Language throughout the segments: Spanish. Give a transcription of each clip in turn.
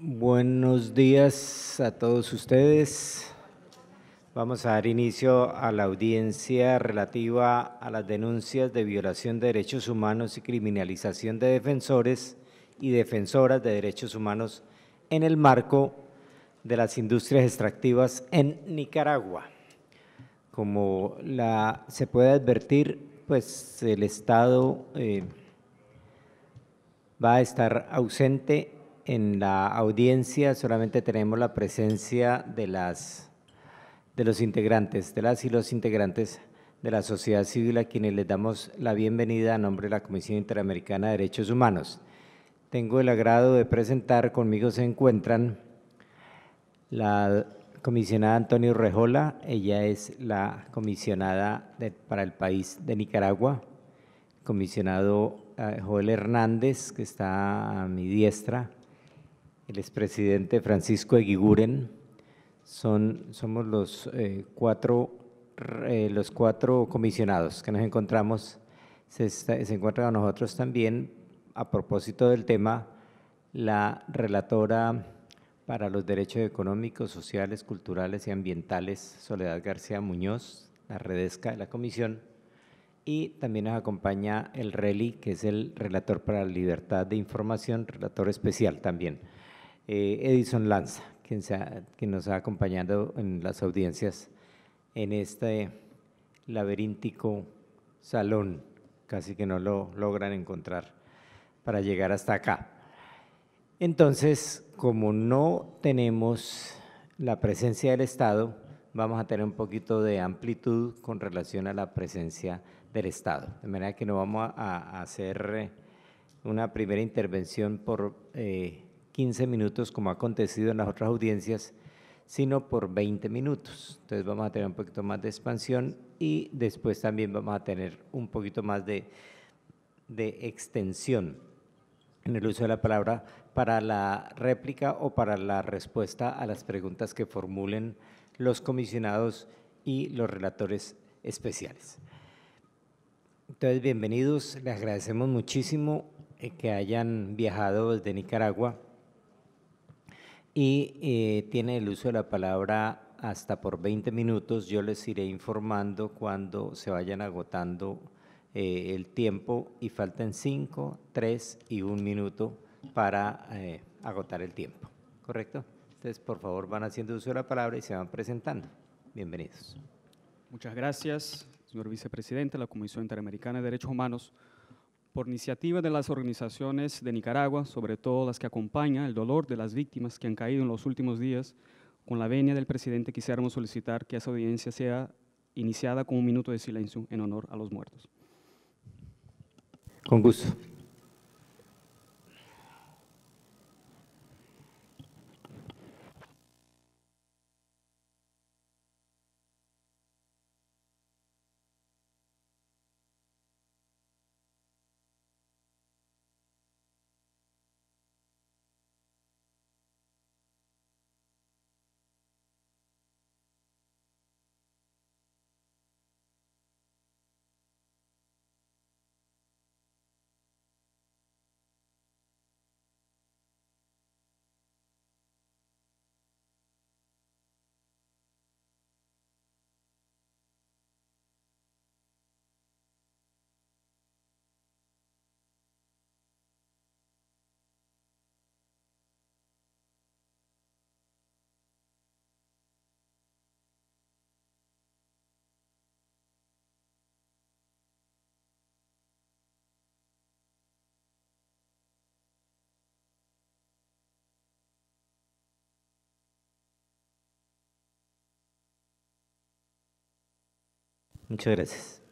Buenos días a todos ustedes. Vamos a dar inicio a la audiencia relativa a las denuncias de violación de derechos humanos y criminalización de defensores y defensoras de derechos humanos en el marco de las industrias extractivas en Nicaragua. Como se puede advertir, pues el Estado eh, va a estar ausente en la audiencia solamente tenemos la presencia de, las, de los integrantes, de las y los integrantes de la sociedad civil a quienes les damos la bienvenida a nombre de la Comisión Interamericana de Derechos Humanos. Tengo el agrado de presentar, conmigo se encuentran la comisionada Antonio Rejola, ella es la comisionada para el país de Nicaragua, comisionado eh, Joel Hernández, que está a mi diestra, el expresidente Francisco Eguiguren. Son, somos los, eh, cuatro, eh, los cuatro comisionados que nos encontramos. Se, se encuentra a nosotros también, a propósito del tema, la relatora para los derechos económicos, sociales, culturales y ambientales, Soledad García Muñoz, la redesca de la comisión. Y también nos acompaña el RELI, que es el relator para la libertad de información, relator especial también. Eh, Edison Lanza, quien, nos ha acompañado en las audiencias en este laberíntico salón, casi que no lo logran encontrar para llegar hasta acá. Entonces, como no tenemos la presencia del Estado, vamos a tener un poquito de amplitud con relación a la presencia del Estado. De manera que no vamos a, hacer eh, una primera intervención por eh, 15 minutos como ha acontecido en las otras audiencias, sino por 20 minutos. Entonces vamos a tener un poquito más de expansión y después también vamos a tener un poquito más de, de extensión en el uso de la palabra para la réplica o para la respuesta a las preguntas que formulen los comisionados y los relatores especiales. Entonces, bienvenidos, les agradecemos muchísimo eh, que hayan viajado desde Nicaragua y eh, tiene el uso de la palabra hasta por 20 minutos. Yo les iré informando cuando se vayan agotando eh, el tiempo y faltan 5, 3 y 1 minuto para eh, agotar el tiempo. ¿Correcto? Entonces, por favor, van haciendo uso de la palabra y se van presentando. Bienvenidos. Muchas gracias, señor vicepresidente de la Comisión Interamericana de Derechos Humanos por iniciativa de las organizaciones de Nicaragua, sobre todo las que acompañan el dolor de las víctimas que han caído en los últimos días, con la venia del presidente quisiéramos solicitar que esa audiencia sea iniciada con un minuto de silencio en honor a los muertos. Con gusto. Muchas gracias.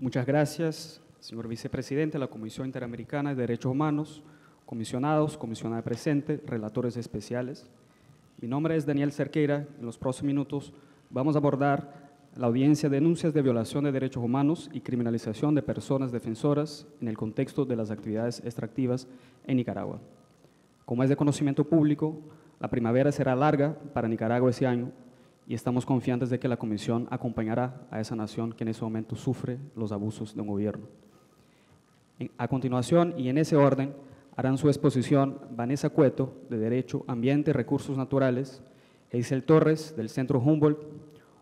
Muchas gracias, señor vicepresidente de la Comisión Interamericana de Derechos Humanos, comisionados, comisionada presente, relatores especiales. Mi nombre es Daniel Cerqueira. En los próximos minutos vamos a abordar la audiencia de denuncias de violación de derechos humanos y criminalización de personas defensoras en el contexto de las actividades extractivas en Nicaragua. Como es de conocimiento público, la primavera será larga para Nicaragua ese año y estamos confiantes de que la Comisión acompañará a esa nación que en ese momento sufre los abusos de un gobierno. A continuación y en ese orden harán su exposición Vanessa Cueto, de Derecho, Ambiente, Recursos Naturales, Eisel Torres, del Centro Humboldt,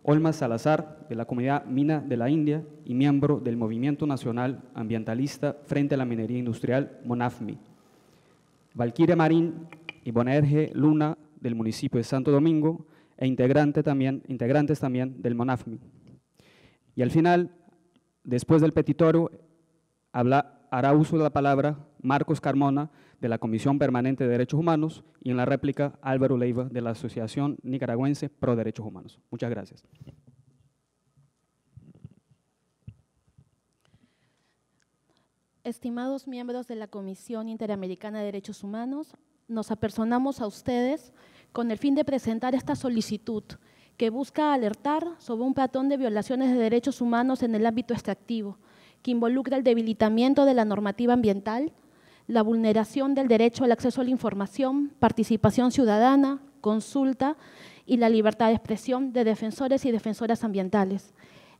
Olma Salazar, de la Comunidad Mina de la India y miembro del Movimiento Nacional Ambientalista Frente a la Minería Industrial, MONAFMI. Valquiria Marín y Bonerje Luna del municipio de Santo Domingo e integrante también, integrantes también del MONAFMI. Y al final, después del petitorio, hará uso de la palabra Marcos Carmona de la Comisión Permanente de Derechos Humanos y en la réplica Álvaro Leiva de la Asociación Nicaragüense Pro Derechos Humanos. Muchas gracias. Estimados miembros de la Comisión Interamericana de Derechos Humanos, nos apersonamos a ustedes con el fin de presentar esta solicitud que busca alertar sobre un patrón de violaciones de derechos humanos en el ámbito extractivo, que involucra el debilitamiento de la normativa ambiental, la vulneración del derecho al acceso a la información, participación ciudadana, consulta y la libertad de expresión de defensores y defensoras ambientales.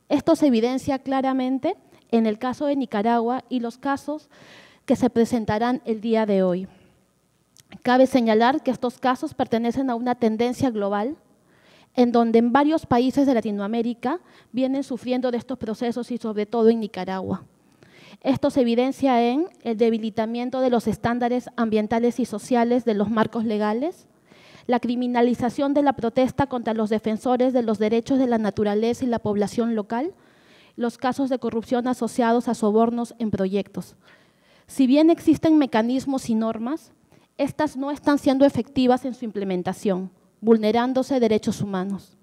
Esto se evidencia claramente en el caso de Nicaragua y los casos que se presentarán el día de hoy. Cabe señalar que estos casos pertenecen a una tendencia global en donde en varios países de Latinoamérica vienen sufriendo de estos procesos y sobre todo en Nicaragua. Esto se evidencia en el debilitamiento de los estándares ambientales y sociales de los marcos legales, la criminalización de la protesta contra los defensores de los derechos de la naturaleza y la población local, los casos de corrupción asociados a sobornos en proyectos. Si bien existen mecanismos y normas, estas no están siendo efectivas en su implementación, vulnerándose derechos humanos.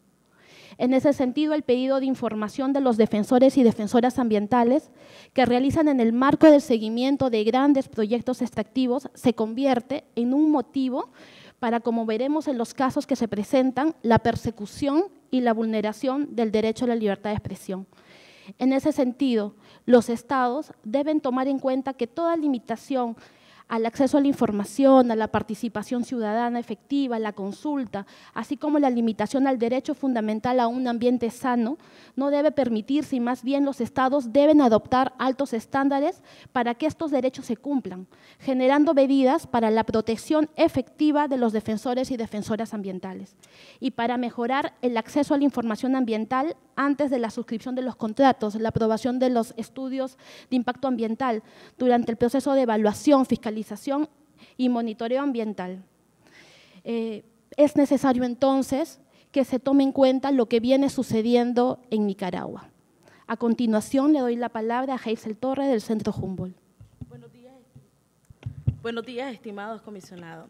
En ese sentido, el pedido de información de los defensores y defensoras ambientales que realizan en el marco del seguimiento de grandes proyectos extractivos se convierte en un motivo para, como veremos en los casos que se presentan, la persecución y la vulneración del derecho a la libertad de expresión. En ese sentido, los estados deben tomar en cuenta que toda limitación al acceso a la información, a la participación ciudadana efectiva, a la consulta, así como la limitación al derecho fundamental a un ambiente sano, no debe permitirse y más bien los estados deben adoptar altos estándares para que estos derechos se cumplan, generando medidas para la protección efectiva de los defensores y defensoras ambientales y para mejorar el acceso a la información ambiental antes de la suscripción de los contratos, la aprobación de los estudios de impacto ambiental, durante el proceso de evaluación, fiscalización y monitoreo ambiental. Eh, es necesario entonces que se tome en cuenta lo que viene sucediendo en Nicaragua. A continuación le doy la palabra a Hazel Torres del Centro Humboldt. Buenos días, estimados comisionados.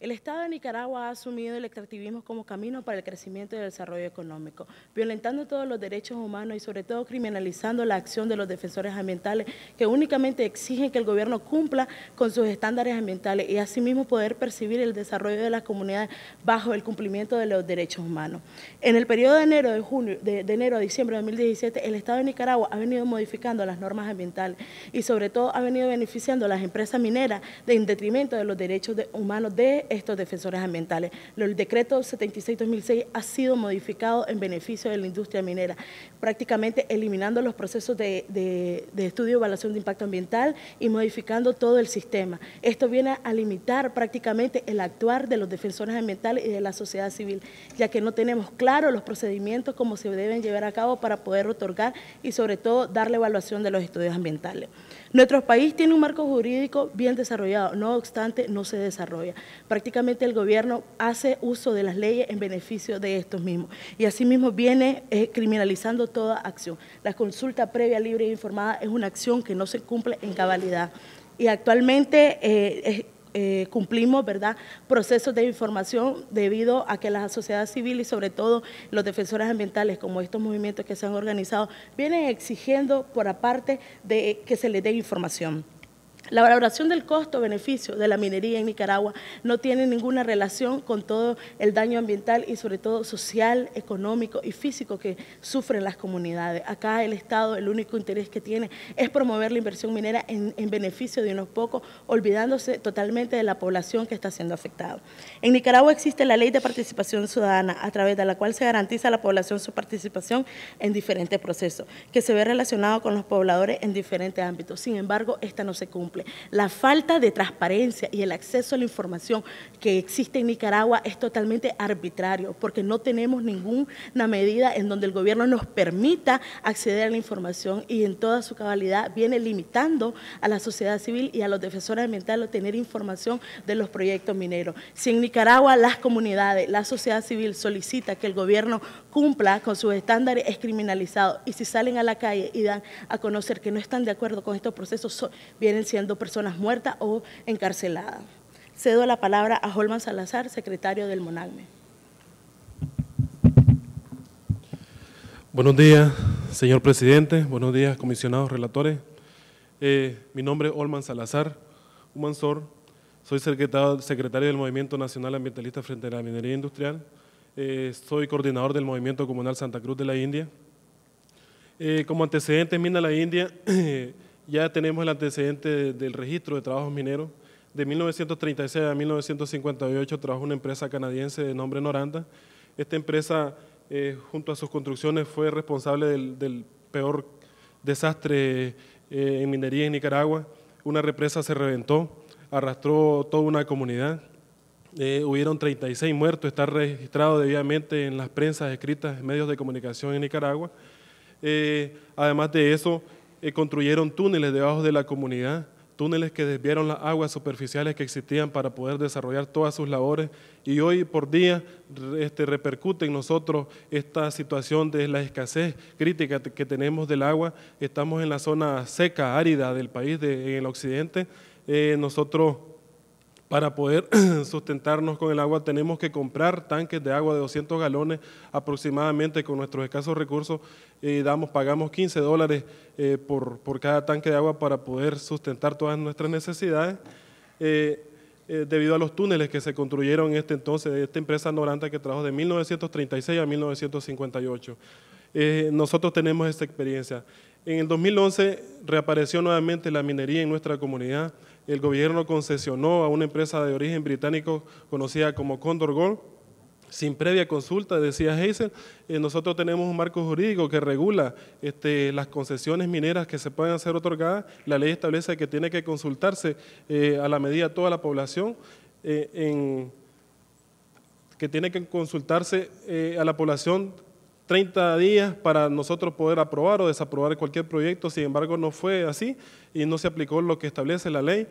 El Estado de Nicaragua ha asumido el extractivismo como camino para el crecimiento y el desarrollo económico, violentando todos los derechos humanos y sobre todo criminalizando la acción de los defensores ambientales que únicamente exigen que el gobierno cumpla con sus estándares ambientales y asimismo poder percibir el desarrollo de las comunidades bajo el cumplimiento de los derechos humanos. En el periodo de enero, de junio, de, enero a diciembre de 2017, el Estado de Nicaragua ha venido modificando las normas ambientales y sobre todo ha venido beneficiando a las empresas mineras de, en detrimento de los derechos humanos de estos defensores ambientales. El decreto 76-2006 ha sido modificado en beneficio de la industria minera, prácticamente eliminando los procesos de, estudio y evaluación de impacto ambiental y modificando todo el sistema. Esto viene a limitar prácticamente el actuar de los defensores ambientales y de la sociedad civil, ya que no tenemos claros los procedimientos como se deben llevar a cabo para poder otorgar y sobre todo dar la evaluación de los estudios ambientales. Nuestro país tiene un marco jurídico bien desarrollado, no obstante, no se desarrolla. Prácticamente el gobierno hace uso de las leyes en beneficio de estos mismos y asimismo viene eh, criminalizando toda acción. La consulta previa, libre e informada es una acción que no se cumple en cabalidad y actualmente eh, es... Eh, cumplimos ¿verdad? procesos de información debido a que la sociedad civil y sobre todo los defensores ambientales, como estos movimientos que se han organizado, vienen exigiendo por aparte de que se les dé información. La valoración del costo-beneficio de la minería en Nicaragua no tiene ninguna relación con todo el daño ambiental y sobre todo social, económico y físico que sufren las comunidades. Acá el Estado el único interés que tiene es promover la inversión minera en, beneficio de unos pocos, olvidándose totalmente de la población que está siendo afectada. En Nicaragua existe la Ley de Participación Ciudadana, a través de la cual se garantiza a la población su participación en diferentes procesos, que se ve relacionado con los pobladores en diferentes ámbitos. Sin embargo, esta no se cumple. La falta de transparencia y el acceso a la información que existe en Nicaragua es totalmente arbitrario porque no tenemos ninguna medida en donde el gobierno nos permita acceder a la información y en toda su cabalidad viene limitando a la sociedad civil y a los defensores ambientales a tener información de los proyectos mineros. Si en Nicaragua las comunidades, la sociedad civil solicita que el gobierno cumpla con sus estándares es criminalizado y si salen a la calle y dan a conocer que no están de acuerdo con estos procesos, vienen siendo personas muertas o encarceladas. Cedo la palabra a Holman Salazar, secretario del Monalme. Buenos días, señor presidente. Buenos días, comisionados relatores. Eh, mi nombre es Holman Salazar Humansor. Soy secretario, del Movimiento Nacional Ambientalista frente a la minería industrial. Eh, soy coordinador del Movimiento Comunal Santa Cruz de la India. Eh, como antecedente, Mina la India ya tenemos el antecedente del registro de trabajos mineros. De 1936 a 1958 trabajó una empresa canadiense de nombre Noranda. Esta empresa, eh, junto a sus construcciones, fue responsable del, peor desastre eh, en minería en Nicaragua. Una represa se reventó, arrastró toda una comunidad. Eh, hubieron 36 muertos, está registrado debidamente en las prensas escritas, en medios de comunicación en Nicaragua. Eh, además de eso, construyeron túneles debajo de la comunidad, túneles que desviaron las aguas superficiales que existían para poder desarrollar todas sus labores y hoy por día este, repercute en nosotros esta situación de la escasez crítica que tenemos del agua. Estamos en la zona seca, árida del país, de, en el occidente. Eh, nosotros para poder sustentarnos con el agua tenemos que comprar tanques de agua de 200 galones aproximadamente con nuestros escasos recursos eh, pagamos 15 dólares eh, por, por, cada tanque de agua para poder sustentar todas nuestras necesidades. Eh, debido a los túneles que se construyeron en este entonces, esta empresa Noranta que trabajó de 1936 a 1958. nosotros tenemos esta experiencia. En el 2011 reapareció nuevamente la minería en nuestra comunidad. El gobierno concesionó a una empresa de origen británico conocida como Condor Gold, sin previa consulta, decía Heisen, eh, nosotros tenemos un marco jurídico que regula este, las concesiones mineras que se pueden hacer otorgadas. La ley establece que tiene que consultarse eh, a la medida de toda la población, eh, que tiene que consultarse a la población 30 días para nosotros poder aprobar o desaprobar cualquier proyecto, sin embargo no fue así y no se aplicó lo que establece la ley.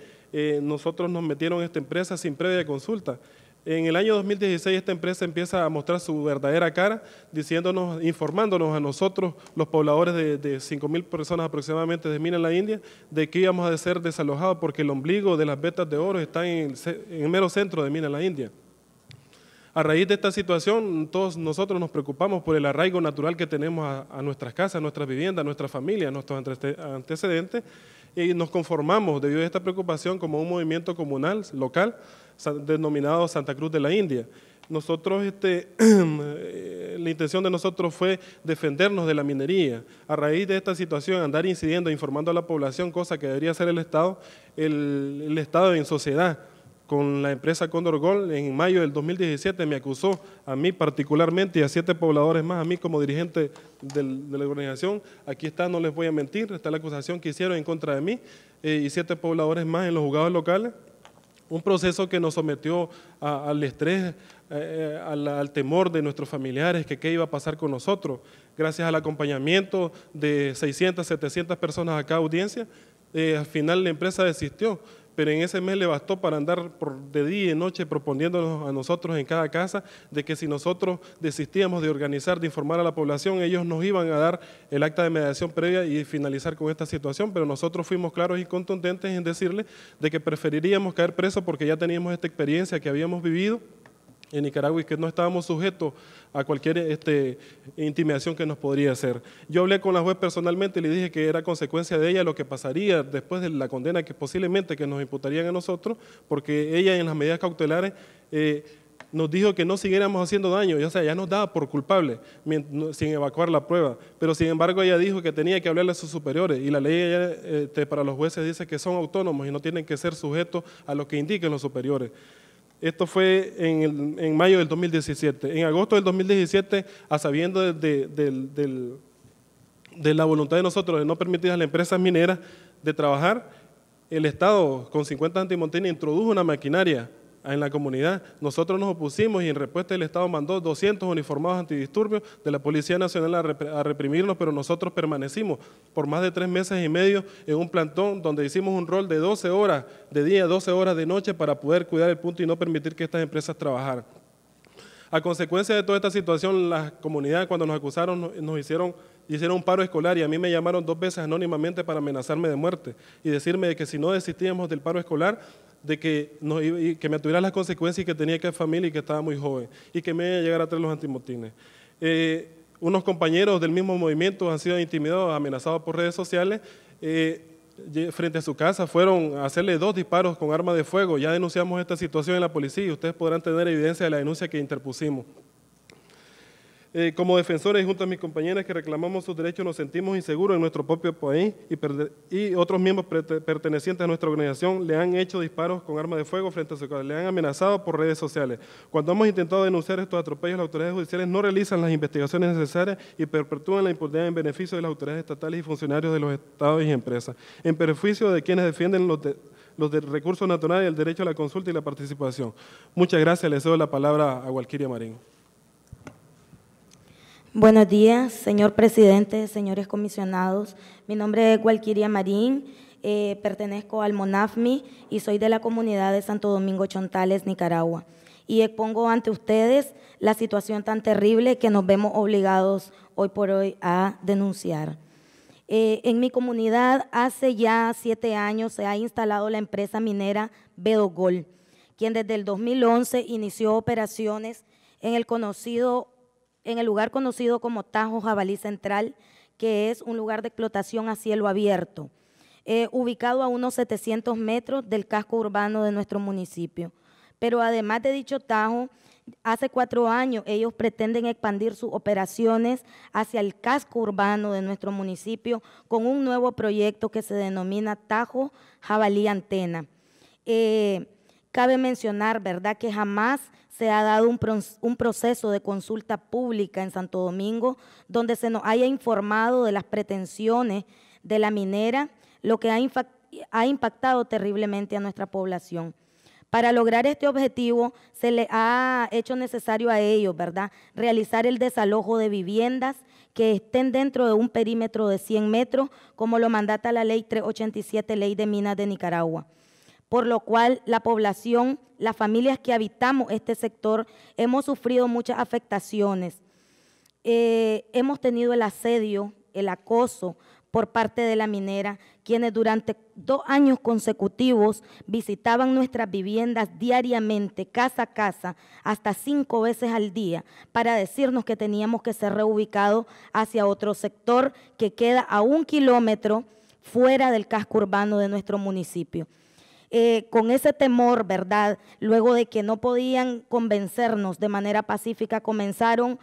nosotros nos metieron esta empresa sin previa consulta. En el año 2016 esta empresa empieza a mostrar su verdadera cara, diciéndonos, informándonos a nosotros, los pobladores de, de 5.000 personas aproximadamente de Mina en la India, de que íbamos a ser desalojados porque el ombligo de las vetas de oro está en el, mero centro de Mina en la India. A raíz de esta situación, todos nosotros nos preocupamos por el arraigo natural que tenemos a, a nuestras casas, a nuestras viviendas, a nuestras familias, a nuestros antecedentes, y nos conformamos debido a esta preocupación como un movimiento comunal, local, denominado Santa Cruz de la India. Nosotros, este, eh, la intención de nosotros fue defendernos de la minería. A raíz de esta situación, andar incidiendo, informando a la población, cosa que debería hacer el Estado, el, Estado en sociedad con la empresa Condor Gold en mayo del 2017 me acusó a mí particularmente y a siete pobladores más, a mí como dirigente de la organización. Aquí está, no les voy a mentir, está la acusación que hicieron en contra de mí eh, y siete pobladores más en los juzgados locales un proceso que nos sometió al estrés, eh, eh, al, temor de nuestros familiares, que qué iba a pasar con nosotros. Gracias al acompañamiento de 600, 700 personas a audiencia, eh, al final la empresa desistió, pero en ese mes le bastó para andar de día y noche proponiéndonos a nosotros en cada casa de que si nosotros desistíamos de organizar, de informar a la población, ellos nos iban a dar el acta de mediación previa y finalizar con esta situación, pero nosotros fuimos claros y contundentes en decirle de que preferiríamos caer preso porque ya teníamos esta experiencia que habíamos vivido en Nicaragua y que no estábamos sujetos a cualquier este, intimidación que nos podría hacer. Yo hablé con la juez personalmente y le dije que era consecuencia de ella lo que pasaría después de la condena que posiblemente que nos imputarían a nosotros, porque ella en las medidas cautelares eh, nos dijo que no siguiéramos haciendo daño, o sea, ya nos daba por culpable sin evacuar la prueba, pero sin embargo ella dijo que tenía que hablarle a sus superiores y la ley este, para los jueces dice que son autónomos y no tienen que ser sujetos a lo que indiquen los superiores. Esto fue en, mayo del 2017. En agosto del 2017, a sabiendo de, de la voluntad de nosotros de no permitir a las empresas mineras de trabajar, el Estado, con 50 antimontinas, introdujo una maquinaria en la comunidad. Nosotros nos opusimos y en respuesta el Estado mandó 200 uniformados antidisturbios de la Policía Nacional a, reprimirnos pero nosotros permanecimos por más de tres meses y medio en un plantón donde hicimos un rol de 12 horas de día, 12 horas de noche para poder cuidar el punto y no permitir que estas empresas trabajaran. A consecuencia de toda esta situación, la comunidad cuando nos acusaron nos hicieron hicieron un paro escolar y a mí me llamaron dos veces anónimamente para amenazarme de muerte y decirme que si no desistíamos del paro escolar, de que, me tuviera las consecuencias y que tenía que a familia y que estaba muy joven y que me llegara a traer los antimotines. Eh, unos compañeros del mismo movimiento han sido intimidados, amenazados por redes sociales. Eh, frente a su casa fueron a hacerle dos disparos con arma de fuego. Ya denunciamos esta situación en la policía y ustedes podrán tener evidencia de la denuncia que interpusimos. Eh, como defensores, junto a mis compañeras que reclamamos sus derechos, nos sentimos inseguros en nuestro propio país y, otros miembros pertenecientes a nuestra organización le han hecho disparos con armas de fuego frente a su casa, le han amenazado por redes sociales. Cuando hemos intentado denunciar estos atropellos, las autoridades judiciales no realizan las investigaciones necesarias y perpetúan la impunidad en beneficio de las autoridades estatales y funcionarios de los estados y empresas, en perjuicio de quienes defienden los, los recursos naturales, y el derecho a la consulta y la participación. Muchas gracias, le cedo la palabra a Walkiria Marín. Buenos días, señor presidente, señores comisionados. Mi nombre es Gualquiria Marín, eh, pertenezco al MONAFMI y soy de la comunidad de Santo Domingo Chontales, Nicaragua. Y expongo ante ustedes la situación tan terrible que nos vemos obligados hoy por hoy a denunciar. Eh, en mi comunidad hace ya siete años se ha instalado la empresa minera Bedogol, quien desde el 2011 inició operaciones en el conocido en el lugar conocido como Tajo Jabalí Central, que es un lugar de explotación a cielo abierto, eh, ubicado a unos 700 metros del casco urbano de nuestro municipio. Pero además de dicho Tajo, hace cuatro años ellos pretenden expandir sus operaciones hacia el casco urbano de nuestro municipio con un nuevo proyecto que se denomina Tajo Jabalí Antena. Eh, cabe mencionar, ¿verdad?, que jamás se ha dado un, proceso de consulta pública en Santo Domingo donde se nos haya informado de las pretensiones de la minera, lo que ha, ha impactado terriblemente a nuestra población. Para lograr este objetivo se le ha hecho necesario a ellos, ¿verdad?, realizar el desalojo de viviendas que estén dentro de un perímetro de 100 metros, como lo mandata la ley 387, ley de minas de Nicaragua por lo cual la población, las familias que habitamos este sector, hemos sufrido muchas afectaciones. Eh, hemos tenido el asedio, el acoso por parte de la minera, quienes durante dos años consecutivos visitaban nuestras viviendas diariamente, casa a casa, hasta cinco veces al día, para decirnos que teníamos que ser reubicados hacia otro sector que queda a un kilómetro fuera del casco urbano de nuestro municipio. Eh, con ese temor, ¿verdad? Luego de que no podían convencernos de manera pacífica, comenzaron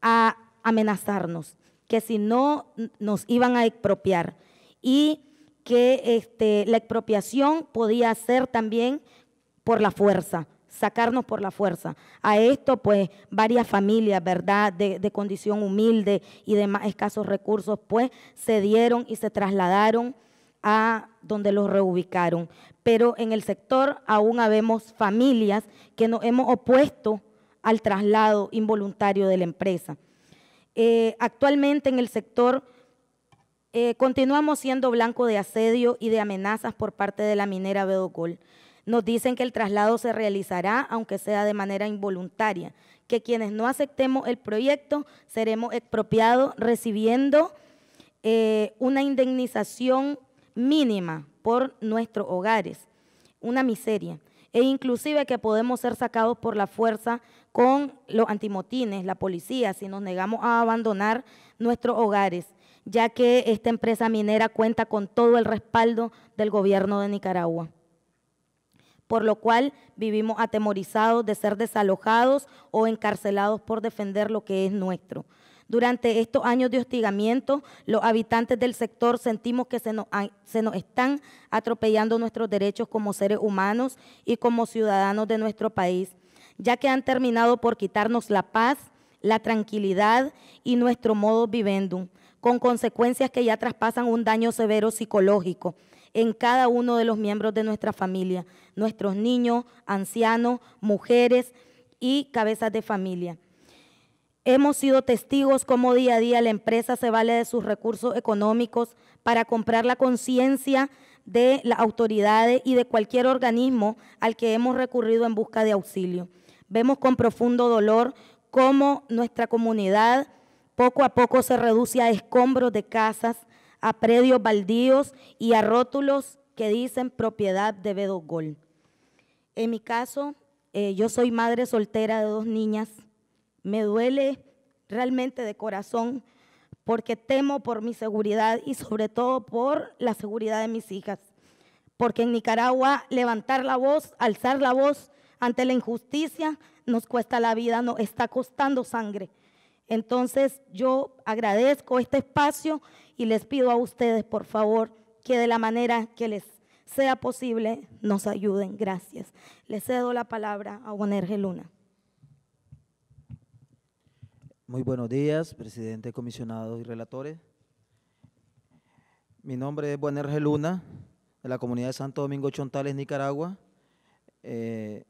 a amenazarnos, que si no nos iban a expropiar y que este, la expropiación podía ser también por la fuerza, sacarnos por la fuerza. A esto, pues, varias familias, ¿verdad?, de, condición humilde y de escasos recursos, pues, se dieron y se trasladaron a donde los reubicaron. Pero en el sector aún habemos familias que nos hemos opuesto al traslado involuntario de la empresa. Eh, actualmente en el sector eh, continuamos siendo blanco de asedio y de amenazas por parte de la minera Bedocol. Nos dicen que el traslado se realizará, aunque sea de manera involuntaria, que quienes no aceptemos el proyecto seremos expropiados recibiendo eh, una indemnización mínima por nuestros hogares, una miseria, e inclusive que podemos ser sacados por la fuerza con los antimotines, la policía, si nos negamos a abandonar nuestros hogares, ya que esta empresa minera cuenta con todo el respaldo del gobierno de Nicaragua por lo cual vivimos atemorizados de ser desalojados o encarcelados por defender lo que es nuestro. Durante estos años de hostigamiento, los habitantes del sector sentimos que se nos, están atropellando nuestros derechos como seres humanos y como ciudadanos de nuestro país, ya que han terminado por quitarnos la paz, la tranquilidad y nuestro modo vivendum, con consecuencias que ya traspasan un daño severo psicológico en cada uno de los miembros de nuestra familia, nuestros niños, ancianos, mujeres y cabezas de familia. Hemos sido testigos cómo día a día la empresa se vale de sus recursos económicos para comprar la conciencia de las autoridades y de cualquier organismo al que hemos recurrido en busca de auxilio. Vemos con profundo dolor cómo nuestra comunidad poco a poco se reduce a escombros de casas, a predios baldíos y a rótulos que dicen propiedad de Bedogol. En mi caso, eh, yo soy madre soltera de dos niñas me duele realmente de corazón porque temo por mi seguridad y sobre todo por la seguridad de mis hijas. Porque en Nicaragua levantar la voz, alzar la voz ante la injusticia nos cuesta la vida, nos está costando sangre. Entonces yo agradezco este espacio y les pido a ustedes, por favor, que de la manera que les sea posible nos ayuden. Gracias. Les cedo la palabra a Juanerge Luna. Muy buenos días, presidente, comisionados y relatores. Mi nombre es Buenergeluna, Luna, de la comunidad de Santo Domingo Chontales, Nicaragua. Eh,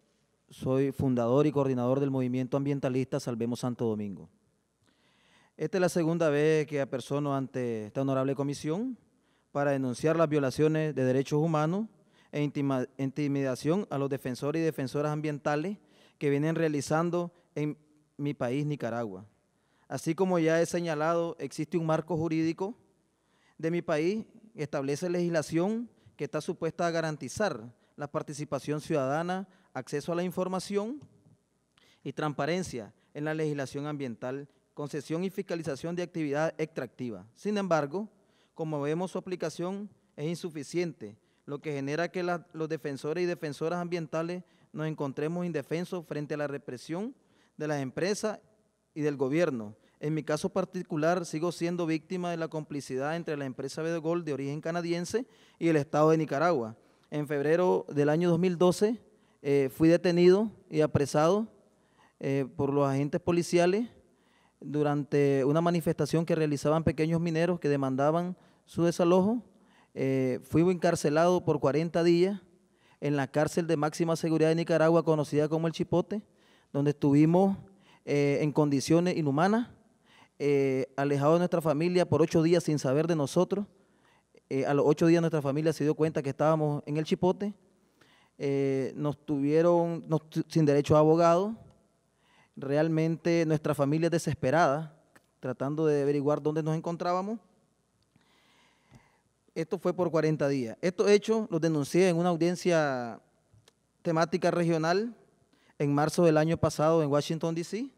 soy fundador y coordinador del movimiento ambientalista Salvemos Santo Domingo. Esta es la segunda vez que apersono ante esta honorable comisión para denunciar las violaciones de derechos humanos e intimidación a los defensores y defensoras ambientales que vienen realizando en mi país, Nicaragua. Así como ya he señalado, existe un marco jurídico de mi país que establece legislación que está supuesta a garantizar la participación ciudadana, acceso a la información y transparencia en la legislación ambiental, concesión y fiscalización de actividad extractiva. Sin embargo, como vemos, su aplicación es insuficiente, lo que genera que los defensores y defensoras ambientales nos encontremos indefensos frente a la represión de las empresas y del gobierno, en mi caso particular, sigo siendo víctima de la complicidad entre la empresa Bedogol de origen canadiense y el Estado de Nicaragua. En febrero del año 2012 eh, fui detenido y apresado eh, por los agentes policiales durante una manifestación que realizaban pequeños mineros que demandaban su desalojo. Eh, fui encarcelado por 40 días en la cárcel de máxima seguridad de Nicaragua, conocida como El Chipote, donde estuvimos en condiciones inhumanas eh, alejado de nuestra familia por ocho días sin saber de nosotros. Eh, a los ocho días nuestra familia se dio cuenta que estábamos en el chipote. Eh, nos tuvieron sin derecho a abogado. Realmente nuestra familia desesperada, tratando de averiguar dónde nos encontrábamos. Esto fue por 40 días. Estos hechos los denuncié en una audiencia temática regional en marzo del año pasado en Washington, D.C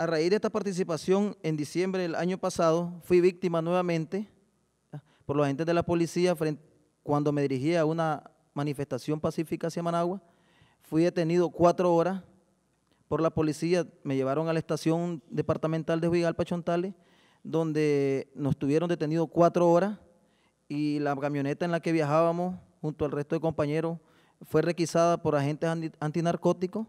a raíz de esta participación en diciembre del año pasado, fui víctima nuevamente ah, por los agentes de la policía cuando me dirigía a una manifestación pacífica hacia Managua. Fui detenido cuatro horas por la policía, me llevaron a la estación departamental de Juigalpa Chontales, donde nos tuvieron detenidos cuatro horas y la camioneta en la que viajábamos junto al resto de compañeros fue requisada por agentes antinarcóticos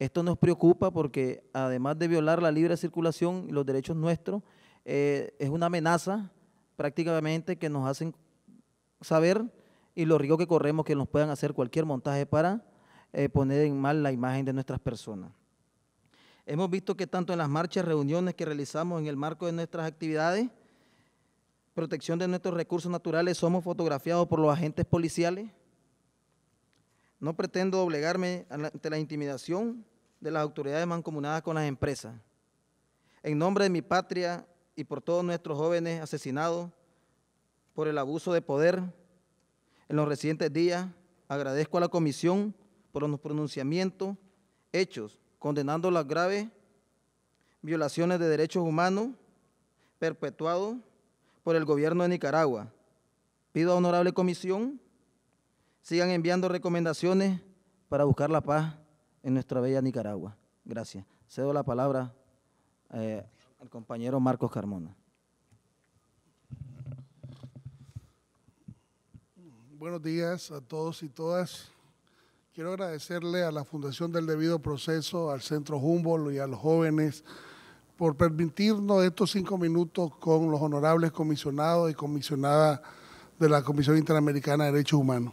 esto nos preocupa porque además de violar la libre circulación y los derechos nuestros, eh, es una amenaza prácticamente que nos hacen saber y los riesgos que corremos que nos puedan hacer cualquier montaje para eh, poner en mal la imagen de nuestras personas. Hemos visto que tanto en las marchas, reuniones que realizamos en el marco de nuestras actividades, protección de nuestros recursos naturales, somos fotografiados por los agentes policiales, no pretendo doblegarme ante la intimidación de las autoridades mancomunadas con las empresas. En nombre de mi patria y por todos nuestros jóvenes asesinados por el abuso de poder en los recientes días, agradezco a la Comisión por los pronunciamientos hechos condenando las graves violaciones de derechos humanos perpetuados por el gobierno de Nicaragua. Pido a honorable comisión Sigan enviando recomendaciones para buscar la paz en nuestra bella Nicaragua. Gracias. Cedo la palabra eh, al compañero Marcos Carmona. Buenos días a todos y todas. Quiero agradecerle a la Fundación del Debido Proceso, al Centro Humboldt y a los jóvenes por permitirnos estos cinco minutos con los honorables comisionados y comisionadas de la Comisión Interamericana de Derechos Humanos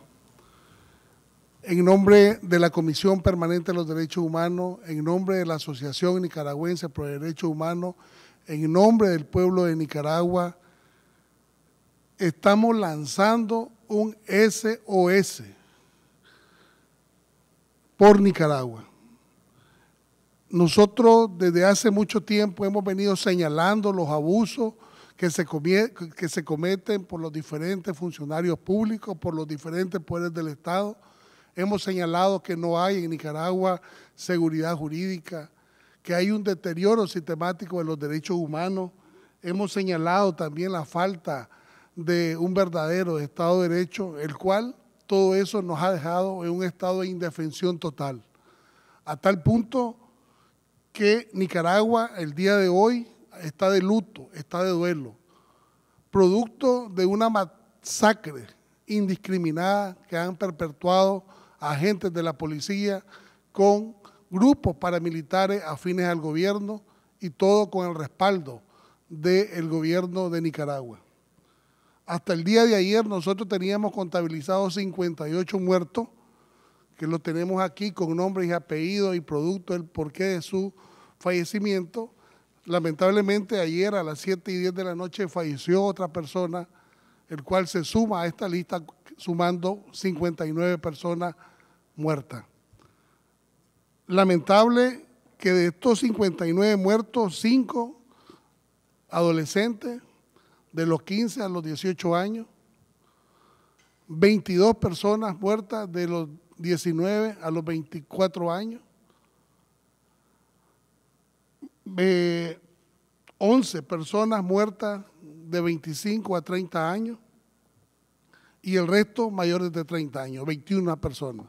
en nombre de la Comisión Permanente de los Derechos Humanos, en nombre de la Asociación Nicaragüense por el Derecho Humano, en nombre del pueblo de Nicaragua, estamos lanzando un SOS por Nicaragua. Nosotros desde hace mucho tiempo hemos venido señalando los abusos que se, que se cometen por los diferentes funcionarios públicos, por los diferentes poderes del Estado, Hemos señalado que no hay en Nicaragua seguridad jurídica, que hay un deterioro sistemático de los derechos humanos. Hemos señalado también la falta de un verdadero Estado de Derecho, el cual todo eso nos ha dejado en un estado de indefensión total. A tal punto que Nicaragua el día de hoy está de luto, está de duelo, producto de una masacre indiscriminada que han perpetuado agentes de la policía, con grupos paramilitares afines al gobierno y todo con el respaldo del gobierno de Nicaragua. Hasta el día de ayer nosotros teníamos contabilizados 58 muertos, que lo tenemos aquí con nombres y apellidos y producto del porqué de su fallecimiento. Lamentablemente ayer a las 7 y 10 de la noche falleció otra persona, el cual se suma a esta lista sumando 59 personas muertas. Lamentable que de estos 59 muertos, 5 adolescentes, de los 15 a los 18 años, 22 personas muertas de los 19 a los 24 años, 11 eh, personas muertas de 25 a 30 años, y el resto mayores de 30 años, 21 personas.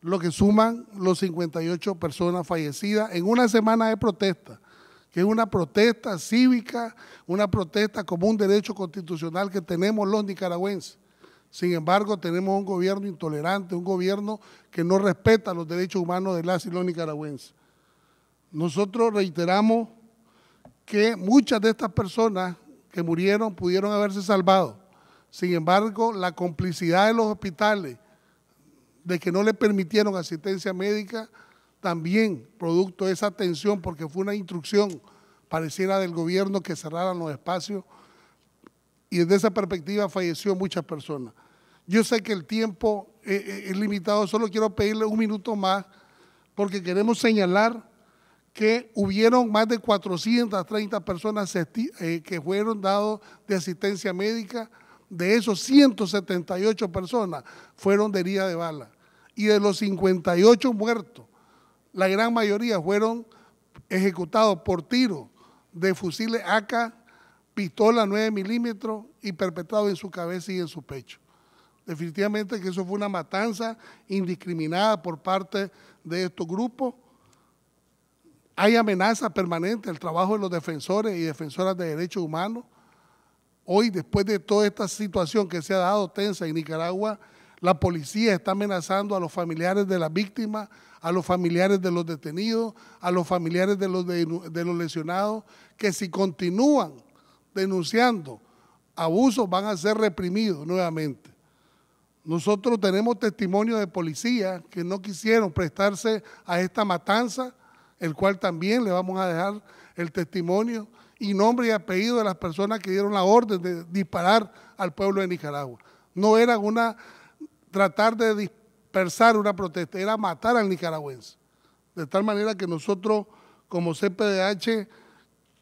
Lo que suman los 58 personas fallecidas en una semana de protesta, que es una protesta cívica, una protesta como un derecho constitucional que tenemos los nicaragüenses. Sin embargo, tenemos un gobierno intolerante, un gobierno que no respeta los derechos humanos de las y los nicaragüenses. Nosotros reiteramos que muchas de estas personas que murieron pudieron haberse salvado sin embargo, la complicidad de los hospitales de que no le permitieron asistencia médica, también producto de esa tensión, porque fue una instrucción, pareciera del gobierno, que cerraran los espacios, y desde esa perspectiva falleció muchas personas. Yo sé que el tiempo eh, eh, es limitado, solo quiero pedirle un minuto más, porque queremos señalar que hubieron más de 430 personas eh, que fueron dados de asistencia médica, de esos 178 personas fueron de herida de bala. Y de los 58 muertos, la gran mayoría fueron ejecutados por tiro de fusiles AK, pistola 9 milímetros y perpetrados en su cabeza y en su pecho. Definitivamente que eso fue una matanza indiscriminada por parte de estos grupos. Hay amenaza permanente al trabajo de los defensores y defensoras de derechos humanos. Hoy, después de toda esta situación que se ha dado tensa en Nicaragua, la policía está amenazando a los familiares de las víctimas, a los familiares de los detenidos, a los familiares de los, lesionados, que si continúan denunciando abusos van a ser reprimidos nuevamente. Nosotros tenemos testimonio de policías que no quisieron prestarse a esta matanza, el cual también le vamos a dejar el testimonio y nombre y apellido de las personas que dieron la orden de disparar al pueblo de Nicaragua. No era una tratar de dispersar una protesta, era matar al nicaragüense. De tal manera que nosotros, como CPDH,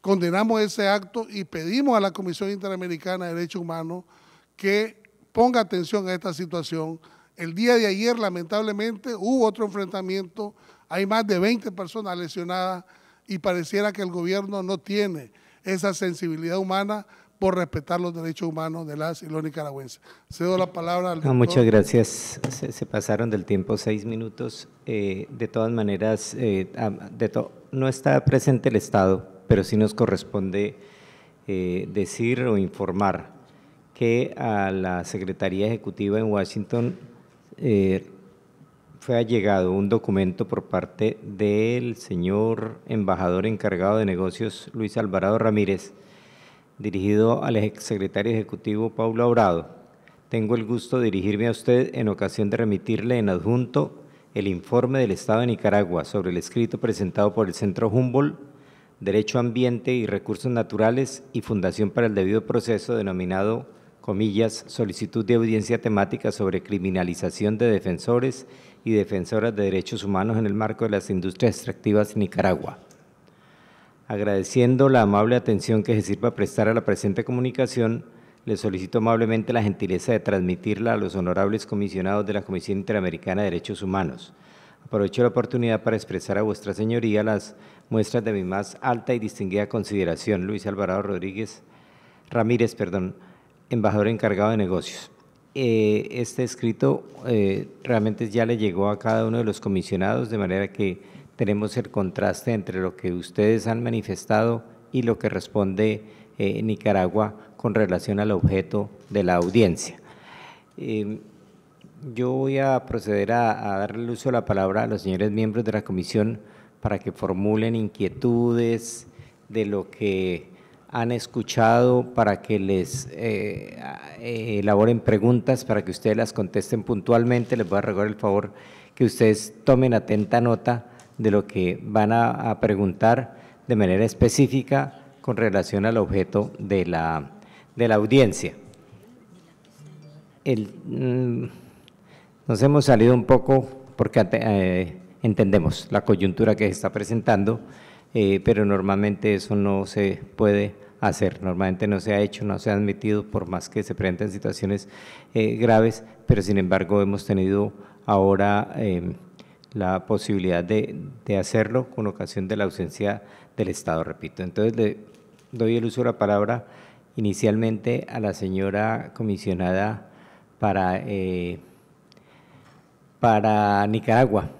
condenamos ese acto y pedimos a la Comisión Interamericana de Derechos Humanos que ponga atención a esta situación. El día de ayer, lamentablemente, hubo otro enfrentamiento, hay más de 20 personas lesionadas y pareciera que el gobierno no tiene esa sensibilidad humana por respetar los derechos humanos de las y los nicaragüenses. Cedo la palabra al ah, Muchas gracias. Se, pasaron del tiempo seis minutos. Eh, de todas maneras, eh, ah, no está presente el Estado, pero sí nos corresponde eh, decir o informar que a la Secretaría Ejecutiva en Washington fue allegado un documento por parte del señor embajador encargado de negocios Luis Alvarado Ramírez, dirigido al exsecretario ejecutivo Paulo Abrado. Tengo el gusto de dirigirme a usted en ocasión de remitirle en adjunto el informe del Estado de Nicaragua sobre el escrito presentado por el Centro Humboldt, Derecho Ambiente y Recursos Naturales y Fundación para el Debido Proceso denominado comillas, solicitud de audiencia temática sobre criminalización de defensores y defensoras de derechos humanos en el marco de las industrias extractivas en Nicaragua. Agradeciendo la amable atención que se sirva prestar a la presente comunicación, le solicito amablemente la gentileza de transmitirla a los honorables comisionados de la Comisión Interamericana de Derechos Humanos. Aprovecho la oportunidad para expresar a vuestra señoría las muestras de mi más alta y distinguida consideración, Luis Alvarado Rodríguez Ramírez, perdón, embajador encargado de negocios. Eh, este escrito eh, realmente ya le llegó a cada uno de los comisionados, de manera que tenemos el contraste entre lo que ustedes han manifestado y lo que responde eh, Nicaragua con relación al objeto de la audiencia. yo voy a proceder a, a darle el uso de la palabra a los señores miembros de la comisión para que formulen inquietudes de lo que han escuchado para que les eh, eh, elaboren preguntas, para que ustedes las contesten puntualmente. Les voy a regalar el favor que ustedes tomen atenta nota de lo que van a, preguntar de manera específica con relación al objeto de la, de la audiencia. Mm, nos hemos salido un poco porque eh, entendemos la coyuntura que se está presentando, pero normalmente eso no se puede hacer. Normalmente no se ha hecho, no se ha admitido, por más que se presenten situaciones eh, graves, pero sin embargo hemos tenido ahora em, la posibilidad de, hacerlo con ocasión de la ausencia del Estado, repito. Entonces le doy el uso de la palabra inicialmente a la señora comisionada para, eh, para Nicaragua,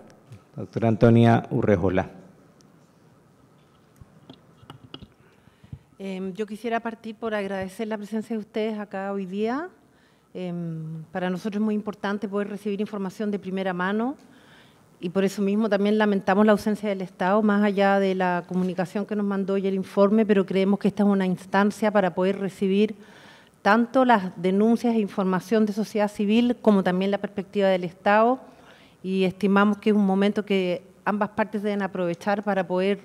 doctora Antonia Urrejola. Em, yo quisiera partir por agradecer la presencia de ustedes acá hoy día. Em, para nosotros es muy importante poder recibir información de primera mano y por eso mismo también lamentamos la ausencia del Estado, más allá de la comunicación que nos mandó y el informe, pero creemos que esta es una instancia para poder recibir tanto las denuncias e información de sociedad civil como también la perspectiva del Estado y estimamos que es un momento que ambas partes deben aprovechar para poder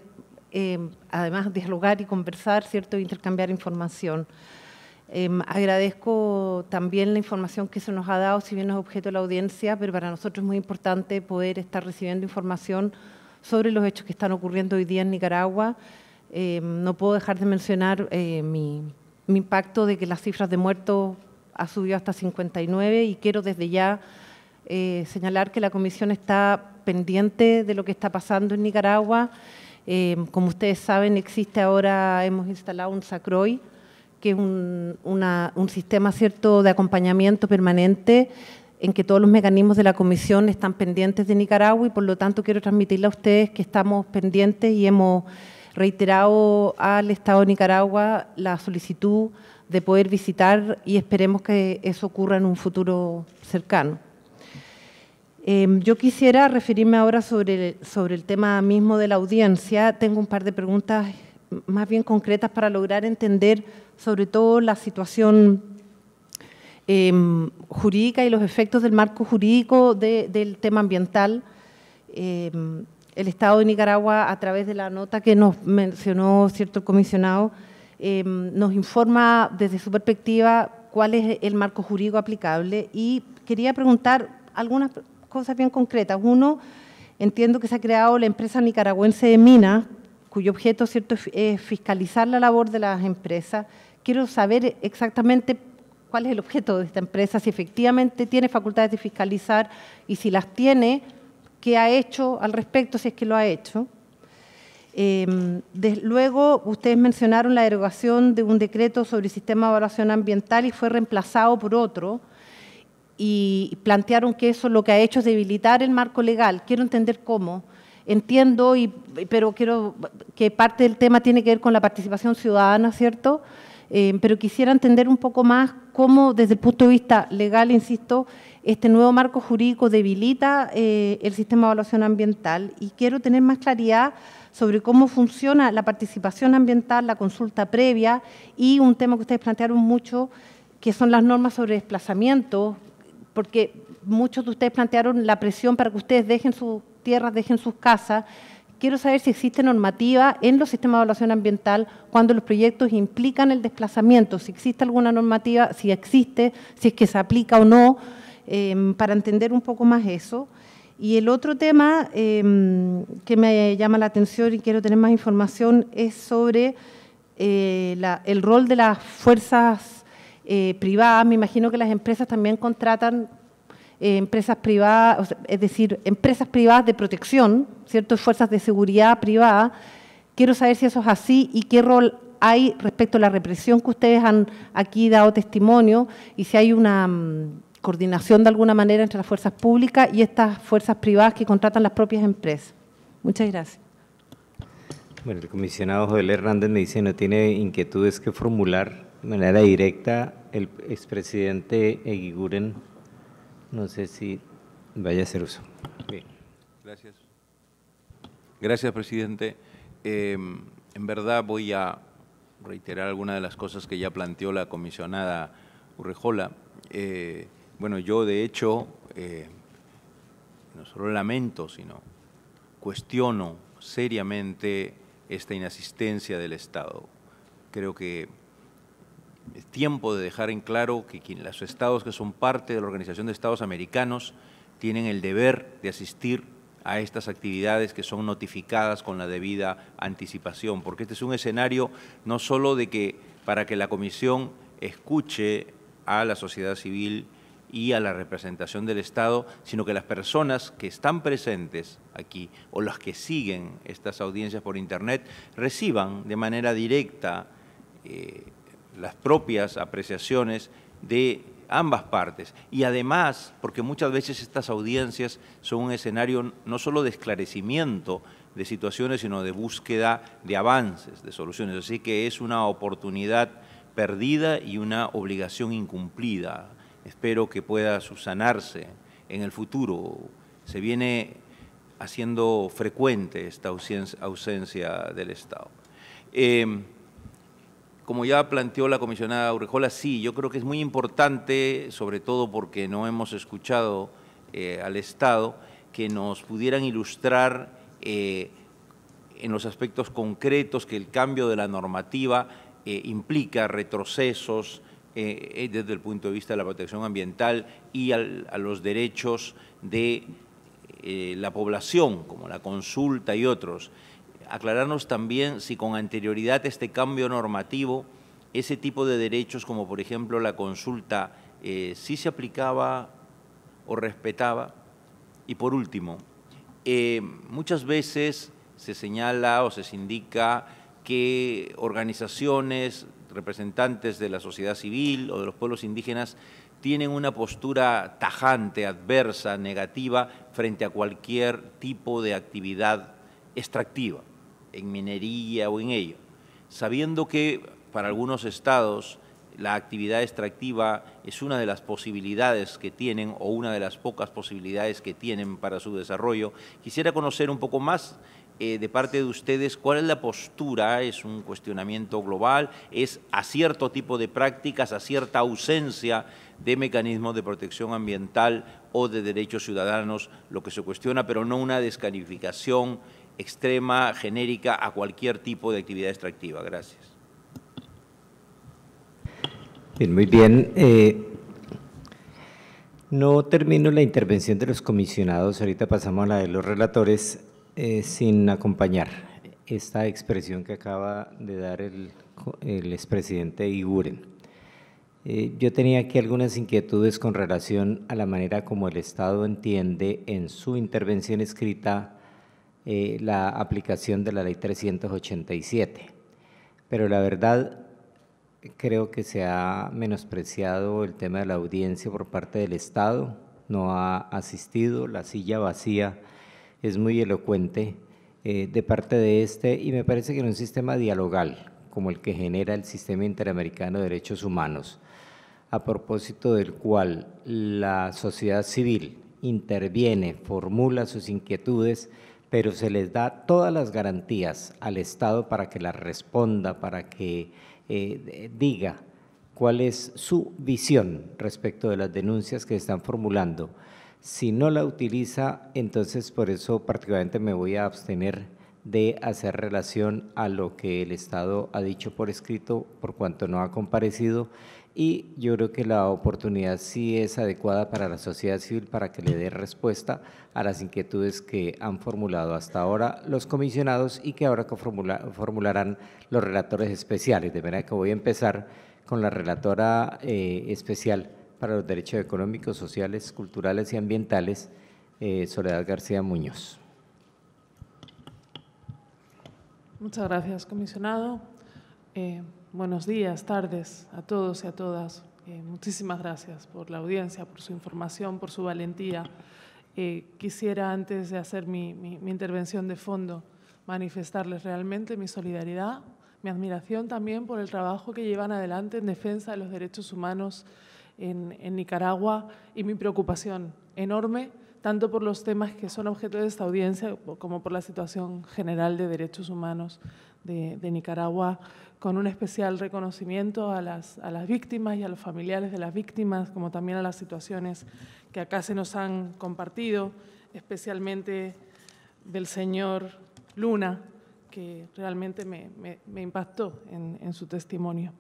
eh, además dialogar y conversar, ¿cierto? E intercambiar información. Em, agradezco también la información que se nos ha dado, si bien no es objeto de la audiencia, pero para nosotros es muy importante poder estar recibiendo información sobre los hechos que están ocurriendo hoy día en Nicaragua. Em, no puedo dejar de mencionar eh, mi, mi, impacto de que las cifras de muertos ha subido hasta 59 y quiero desde ya eh, señalar que la Comisión está pendiente de lo que está pasando en Nicaragua. Em, como ustedes saben, existe ahora, hemos instalado un SACROI, que es un, un sistema cierto de acompañamiento permanente en que todos los mecanismos de la Comisión están pendientes de Nicaragua y por lo tanto quiero transmitirle a ustedes que estamos pendientes y hemos reiterado al Estado de Nicaragua la solicitud de poder visitar y esperemos que eso ocurra en un futuro cercano. Em, yo quisiera referirme ahora sobre, sobre el tema mismo de la audiencia. Tengo un par de preguntas más bien concretas para lograr entender sobre todo la situación em, jurídica y los efectos del marco jurídico del tema ambiental. Em, el Estado de Nicaragua, a través de la nota que nos mencionó cierto comisionado, nos informa desde su perspectiva cuál es el marco jurídico aplicable y quería preguntar algunas cosas bien concretas. Uno, entiendo que se ha creado la empresa nicaragüense de minas, cuyo objeto cierto, es fiscalizar la labor de las empresas. Quiero saber exactamente cuál es el objeto de esta empresa, si efectivamente tiene facultades de fiscalizar y si las tiene, qué ha hecho al respecto, si es que lo ha hecho. Em, luego, ustedes mencionaron la derogación de un decreto sobre el sistema de evaluación ambiental y fue reemplazado por otro y plantearon que eso lo que ha hecho es debilitar el marco legal. Quiero entender cómo. Entiendo, y, pero quiero que parte del tema tiene que ver con la participación ciudadana, ¿cierto? Eh, pero quisiera entender un poco más cómo, desde el punto de vista legal, insisto, este nuevo marco jurídico debilita eh, el sistema de evaluación ambiental y quiero tener más claridad sobre cómo funciona la participación ambiental, la consulta previa y un tema que ustedes plantearon mucho, que son las normas sobre desplazamiento, porque muchos de ustedes plantearon la presión para que ustedes dejen sus tierras, dejen sus casas. Quiero saber si existe normativa en los sistemas de evaluación ambiental cuando los proyectos implican el desplazamiento, si existe alguna normativa, si existe, si es que se aplica o no, em, para entender un poco más eso. Y el otro tema em, que me llama la atención y quiero tener más información es sobre eh, el rol de las fuerzas eh, privadas, me imagino que las empresas también contratan eh, empresas privadas, es decir, empresas privadas de protección, ¿cierto? Fuerzas de seguridad privada. Quiero saber si eso es así y qué rol hay respecto a la represión que ustedes han aquí dado testimonio y si hay una mm, coordinación de alguna manera entre las fuerzas públicas y estas fuerzas privadas que contratan las propias empresas. Muchas gracias. Bueno, el comisionado Joel Hernández me dice no tiene inquietudes que formular de manera directa el expresidente Eguiguren. No sé si vaya a hacer uso. gracias. Gracias, presidente. Eh, en verdad voy a reiterar algunas de las cosas que ya planteó la comisionada Urrejola. Eh, bueno, yo de hecho eh, no solo lamento, sino cuestiono seriamente esta inasistencia del Estado. Creo que es tiempo de dejar en claro que los estados que son parte de la Organización de Estados Americanos tienen el deber de asistir a estas actividades que son notificadas con la debida anticipación, porque este es un escenario no solo de que para que la Comisión escuche a la sociedad civil y a la representación del Estado, sino que las personas que están presentes aquí o las que siguen estas audiencias por Internet reciban de manera directa eh, las propias apreciaciones de ambas partes. Y además, porque muchas veces estas audiencias son un escenario no solo de esclarecimiento de situaciones, sino de búsqueda de avances, de soluciones. Así que es una oportunidad perdida y una obligación incumplida. Espero que pueda subsanarse en el futuro. Se viene haciendo frecuente esta ausencia, del Estado. Eh, como ya planteó la comisionada Aurejola, sí, yo creo que es muy importante, sobre todo porque no hemos escuchado eh, al Estado, que nos pudieran ilustrar eh, en los aspectos concretos que el cambio de la normativa eh, implica, retrocesos desde el punto de vista de la protección ambiental y a los derechos de la población, como la consulta y otros aclararnos también si con anterioridad este cambio normativo, ese tipo de derechos como por ejemplo la consulta, eh, sí se aplicaba o respetaba. Y por último, eh, muchas veces se señala o se indica que organizaciones, representantes de la sociedad civil o de los pueblos indígenas tienen una postura tajante, adversa, negativa frente a cualquier tipo de actividad extractiva en minería o en ello, sabiendo que para algunos estados la actividad extractiva es una de las posibilidades que tienen o una de las pocas posibilidades que tienen para su desarrollo. Quisiera conocer un poco más eh, de parte de ustedes cuál es la postura, es un cuestionamiento global, es a cierto tipo de prácticas, a cierta ausencia de mecanismos de protección ambiental o de derechos ciudadanos lo que se cuestiona, pero no una descalificación extrema, genérica a cualquier tipo de actividad extractiva. Gracias. Bien, muy bien. Eh, no termino la intervención de los comisionados, ahorita pasamos a la de los relatores, eh, sin acompañar esta expresión que acaba de dar el, expresidente Iguren. Eh, yo tenía aquí algunas inquietudes con relación a la manera como el Estado entiende en su intervención escrita eh, la aplicación de la ley 387. Pero la verdad, creo que se ha menospreciado el tema de la audiencia por parte del Estado, no ha asistido, la silla vacía es muy elocuente eh, de parte de este y me parece que en un sistema dialogal como el que genera el sistema interamericano de derechos humanos, a propósito del cual la sociedad civil interviene, formula sus inquietudes, pero se les da todas las garantías al Estado para que la responda, para que eh, diga cuál es su visión respecto de las denuncias que están formulando. Si no la utiliza, entonces por eso particularmente me voy a abstener de hacer relación a lo que el Estado ha dicho por escrito, por cuanto no ha comparecido, y yo creo que la oportunidad sí es adecuada para la sociedad civil para que le dé respuesta a las inquietudes que han formulado hasta ahora los comisionados y que ahora formularán los relatores especiales. De manera que voy a empezar con la relatora eh, especial para los derechos económicos, sociales, culturales y ambientales, eh, Soledad García Muñoz. Muchas gracias, comisionado. Eh, buenos días, tardes a todos y a todas. Eh, muchísimas gracias por la audiencia, por su información, por su valentía. Eh, quisiera, antes de hacer mi, intervención de fondo, manifestarles realmente mi solidaridad, mi admiración también por el trabajo que llevan adelante en defensa de los derechos humanos en, Nicaragua y mi preocupación enorme tanto por los temas que son objeto de esta audiencia como por la situación general de derechos humanos de, Nicaragua, con un especial reconocimiento a las, a las, víctimas y a los familiares de las víctimas, como también a las situaciones que acá se nos han compartido, especialmente del señor Luna, que realmente me, impactó en, en su testimonio.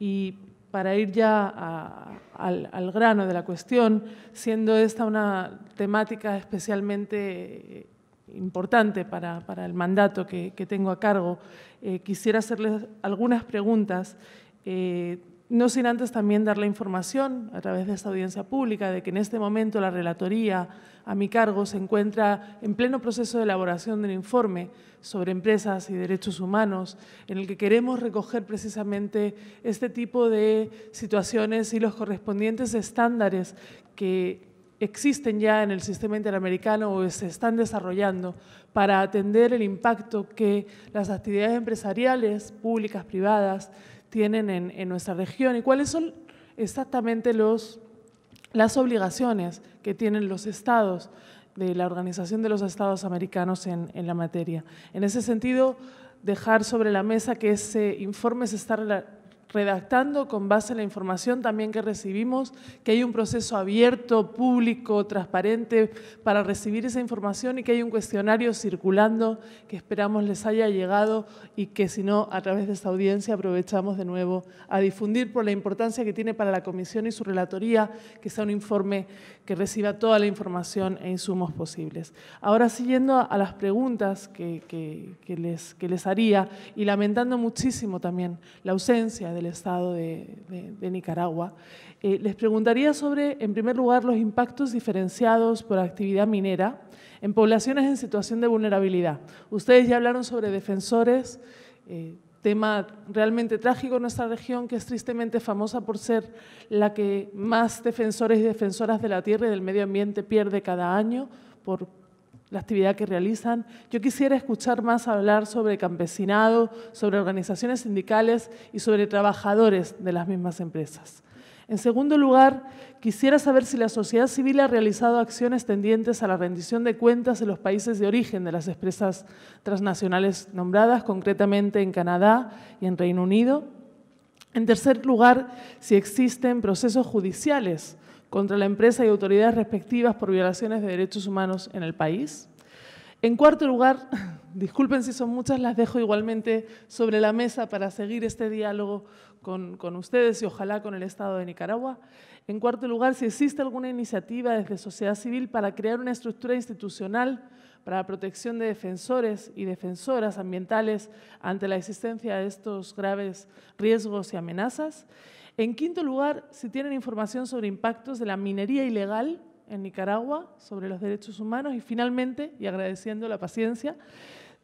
Y para ir ya al, grano de la cuestión, siendo esta una temática especialmente eh, importante para, el mandato que, tengo a cargo, eh, quisiera hacerles algunas preguntas eh, no sin antes también dar la información a través de esta audiencia pública de que en este momento la Relatoría a mi cargo se encuentra en pleno proceso de elaboración del informe sobre empresas y derechos humanos, en el que queremos recoger precisamente este tipo de situaciones y los correspondientes estándares que existen ya en el sistema interamericano o se están desarrollando para atender el impacto que las actividades empresariales, públicas, privadas, tienen en, nuestra región y cuáles son exactamente los, las obligaciones que tienen los estados de la Organización de los Estados Americanos en, en la materia. En ese sentido, dejar sobre la mesa que ese informe se está redactando con base en la información también que recibimos, que hay un proceso abierto, público, transparente para recibir esa información y que hay un cuestionario circulando que esperamos les haya llegado y que si no, a través de esta audiencia aprovechamos de nuevo a difundir por la importancia que tiene para la Comisión y su relatoría, que sea un informe que reciba toda la información e insumos posibles. Ahora, siguiendo a las preguntas que, les, que les, haría y lamentando muchísimo también la ausencia del Estado de, Nicaragua, eh, les preguntaría sobre, en primer lugar, los impactos diferenciados por actividad minera en poblaciones en situación de vulnerabilidad. Ustedes ya hablaron sobre defensores. Eh, tema realmente trágico en nuestra región, que es tristemente famosa por ser la que más defensores y defensoras de la tierra y del medio ambiente pierde cada año por la actividad que realizan. Yo quisiera escuchar más hablar sobre campesinado, sobre organizaciones sindicales y sobre trabajadores de las mismas empresas. En segundo lugar, quisiera saber si la sociedad civil ha realizado acciones tendientes a la rendición de cuentas en los países de origen de las empresas transnacionales nombradas, concretamente en Canadá y en Reino Unido. En tercer lugar, si existen procesos judiciales contra la empresa y autoridades respectivas por violaciones de derechos humanos en el país. En cuarto lugar, disculpen si son muchas, las dejo igualmente sobre la mesa para seguir este diálogo con, ustedes y ojalá con el Estado de Nicaragua. En cuarto lugar, si existe alguna iniciativa desde sociedad civil para crear una estructura institucional para la protección de defensores y defensoras ambientales ante la existencia de estos graves riesgos y amenazas. En quinto lugar, si tienen información sobre impactos de la minería ilegal en Nicaragua sobre los derechos humanos y finalmente, y agradeciendo la paciencia,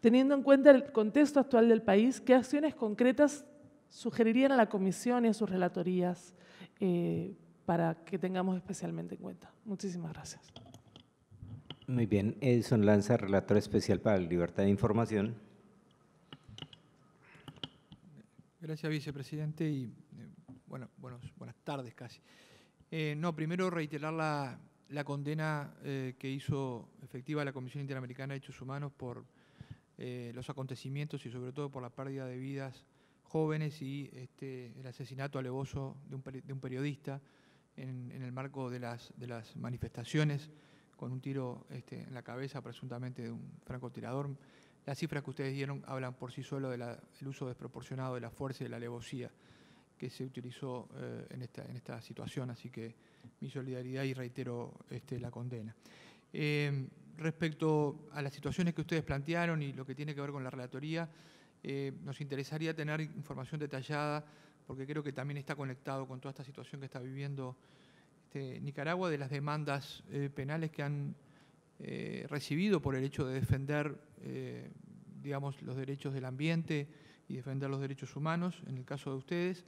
Teniendo en cuenta el contexto actual del país, ¿qué acciones concretas sugerirían a la Comisión y a sus relatorías eh, para que tengamos especialmente en cuenta? Muchísimas gracias. Muy bien, Edson Lanza, relator especial para la libertad de información. Gracias, vicepresidente, y eh, bueno, buenas tardes casi. Eh, no, primero reiterar la, condena que hizo efectiva la Comisión Interamericana de Derechos Humanos por eh, los acontecimientos y sobre todo por la pérdida de vidas jóvenes y este, el asesinato alevoso de un, periodista en, el marco de las, manifestaciones con un tiro este, en la cabeza presuntamente de un francotirador. Las cifras que ustedes dieron hablan por sí solo del uso desproporcionado de la fuerza y de la alevosía que se utilizó eh, en, esta, situación, así que mi solidaridad y reitero este, la condena. Eh, respecto a las situaciones que ustedes plantearon y lo que tiene que ver con la relatoría, eh, nos interesaría tener información detallada, porque creo que también está conectado con toda esta situación que está viviendo este, Nicaragua, de las demandas eh, penales que han eh, recibido por el hecho de defender, digamos, los derechos del ambiente y defender los derechos humanos, en el caso de ustedes.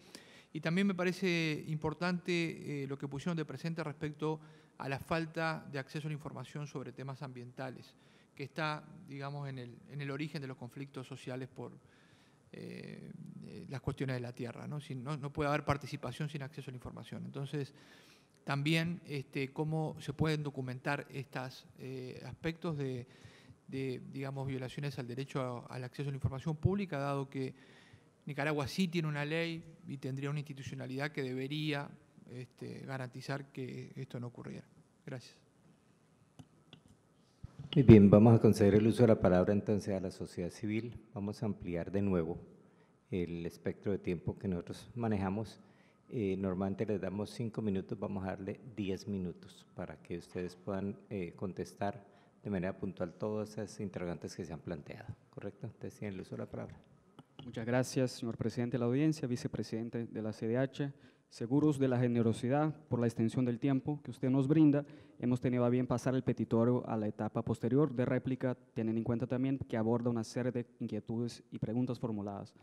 Y también me parece importante lo que pusieron de presente respecto a la falta de acceso a la información sobre temas ambientales, que está, digamos, en el, en el origen de los conflictos sociales por eh, eh, las cuestiones de la tierra. ¿no? puede haber participación sin acceso a la información. Entonces, también este, cómo se pueden documentar estos eh, aspectos de, digamos, violaciones al derecho al acceso a la información pública, dado que Nicaragua sí tiene una ley y tendría una institucionalidad que debería este, garantizar que esto no ocurriera. Gracias. Muy bien, vamos a conceder el uso de la palabra entonces a la sociedad civil. Vamos a ampliar de nuevo el espectro de tiempo que nosotros manejamos. Eh, normalmente les damos cinco minutos, vamos a darle diez minutos para que ustedes puedan eh, contestar de manera puntual todas esas interrogantes que se han planteado. ¿Correcto? Ustedes tienen el uso de la palabra. Muchas gracias, señor presidente de la audiencia, vicepresidente de la CDH. Seguros de la generosidad por la extensión del tiempo que usted nos brinda, hemos tenido a bien pasar el petitorio a la etapa posterior de réplica, teniendo en cuenta también que aborda una serie de inquietudes y preguntas formuladas.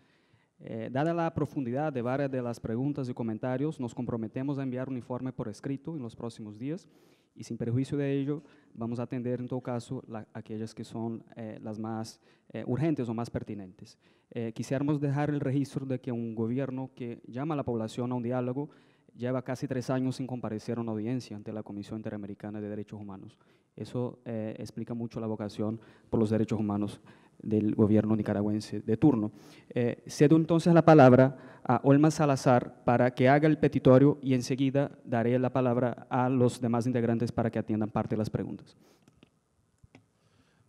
Eh, dada la profundidad de varias de las preguntas y comentarios, nos comprometemos a enviar un informe por escrito en los próximos días y sin perjuicio de ello vamos a atender en todo caso aquellas que son eh, las más eh, urgentes o más pertinentes. Eh, quisiéramos dejar el registro de que un gobierno que llama a la población a un diálogo lleva casi tres años sin comparecer a una audiencia ante la Comisión Interamericana de Derechos Humanos. Eso explica mucho la vocación por los derechos humanos del gobierno nicaragüense de turno. Eh, cedo entonces la palabra a Olma Salazar para que haga el petitorio y enseguida daré la palabra a los demás integrantes para que atiendan parte de las preguntas.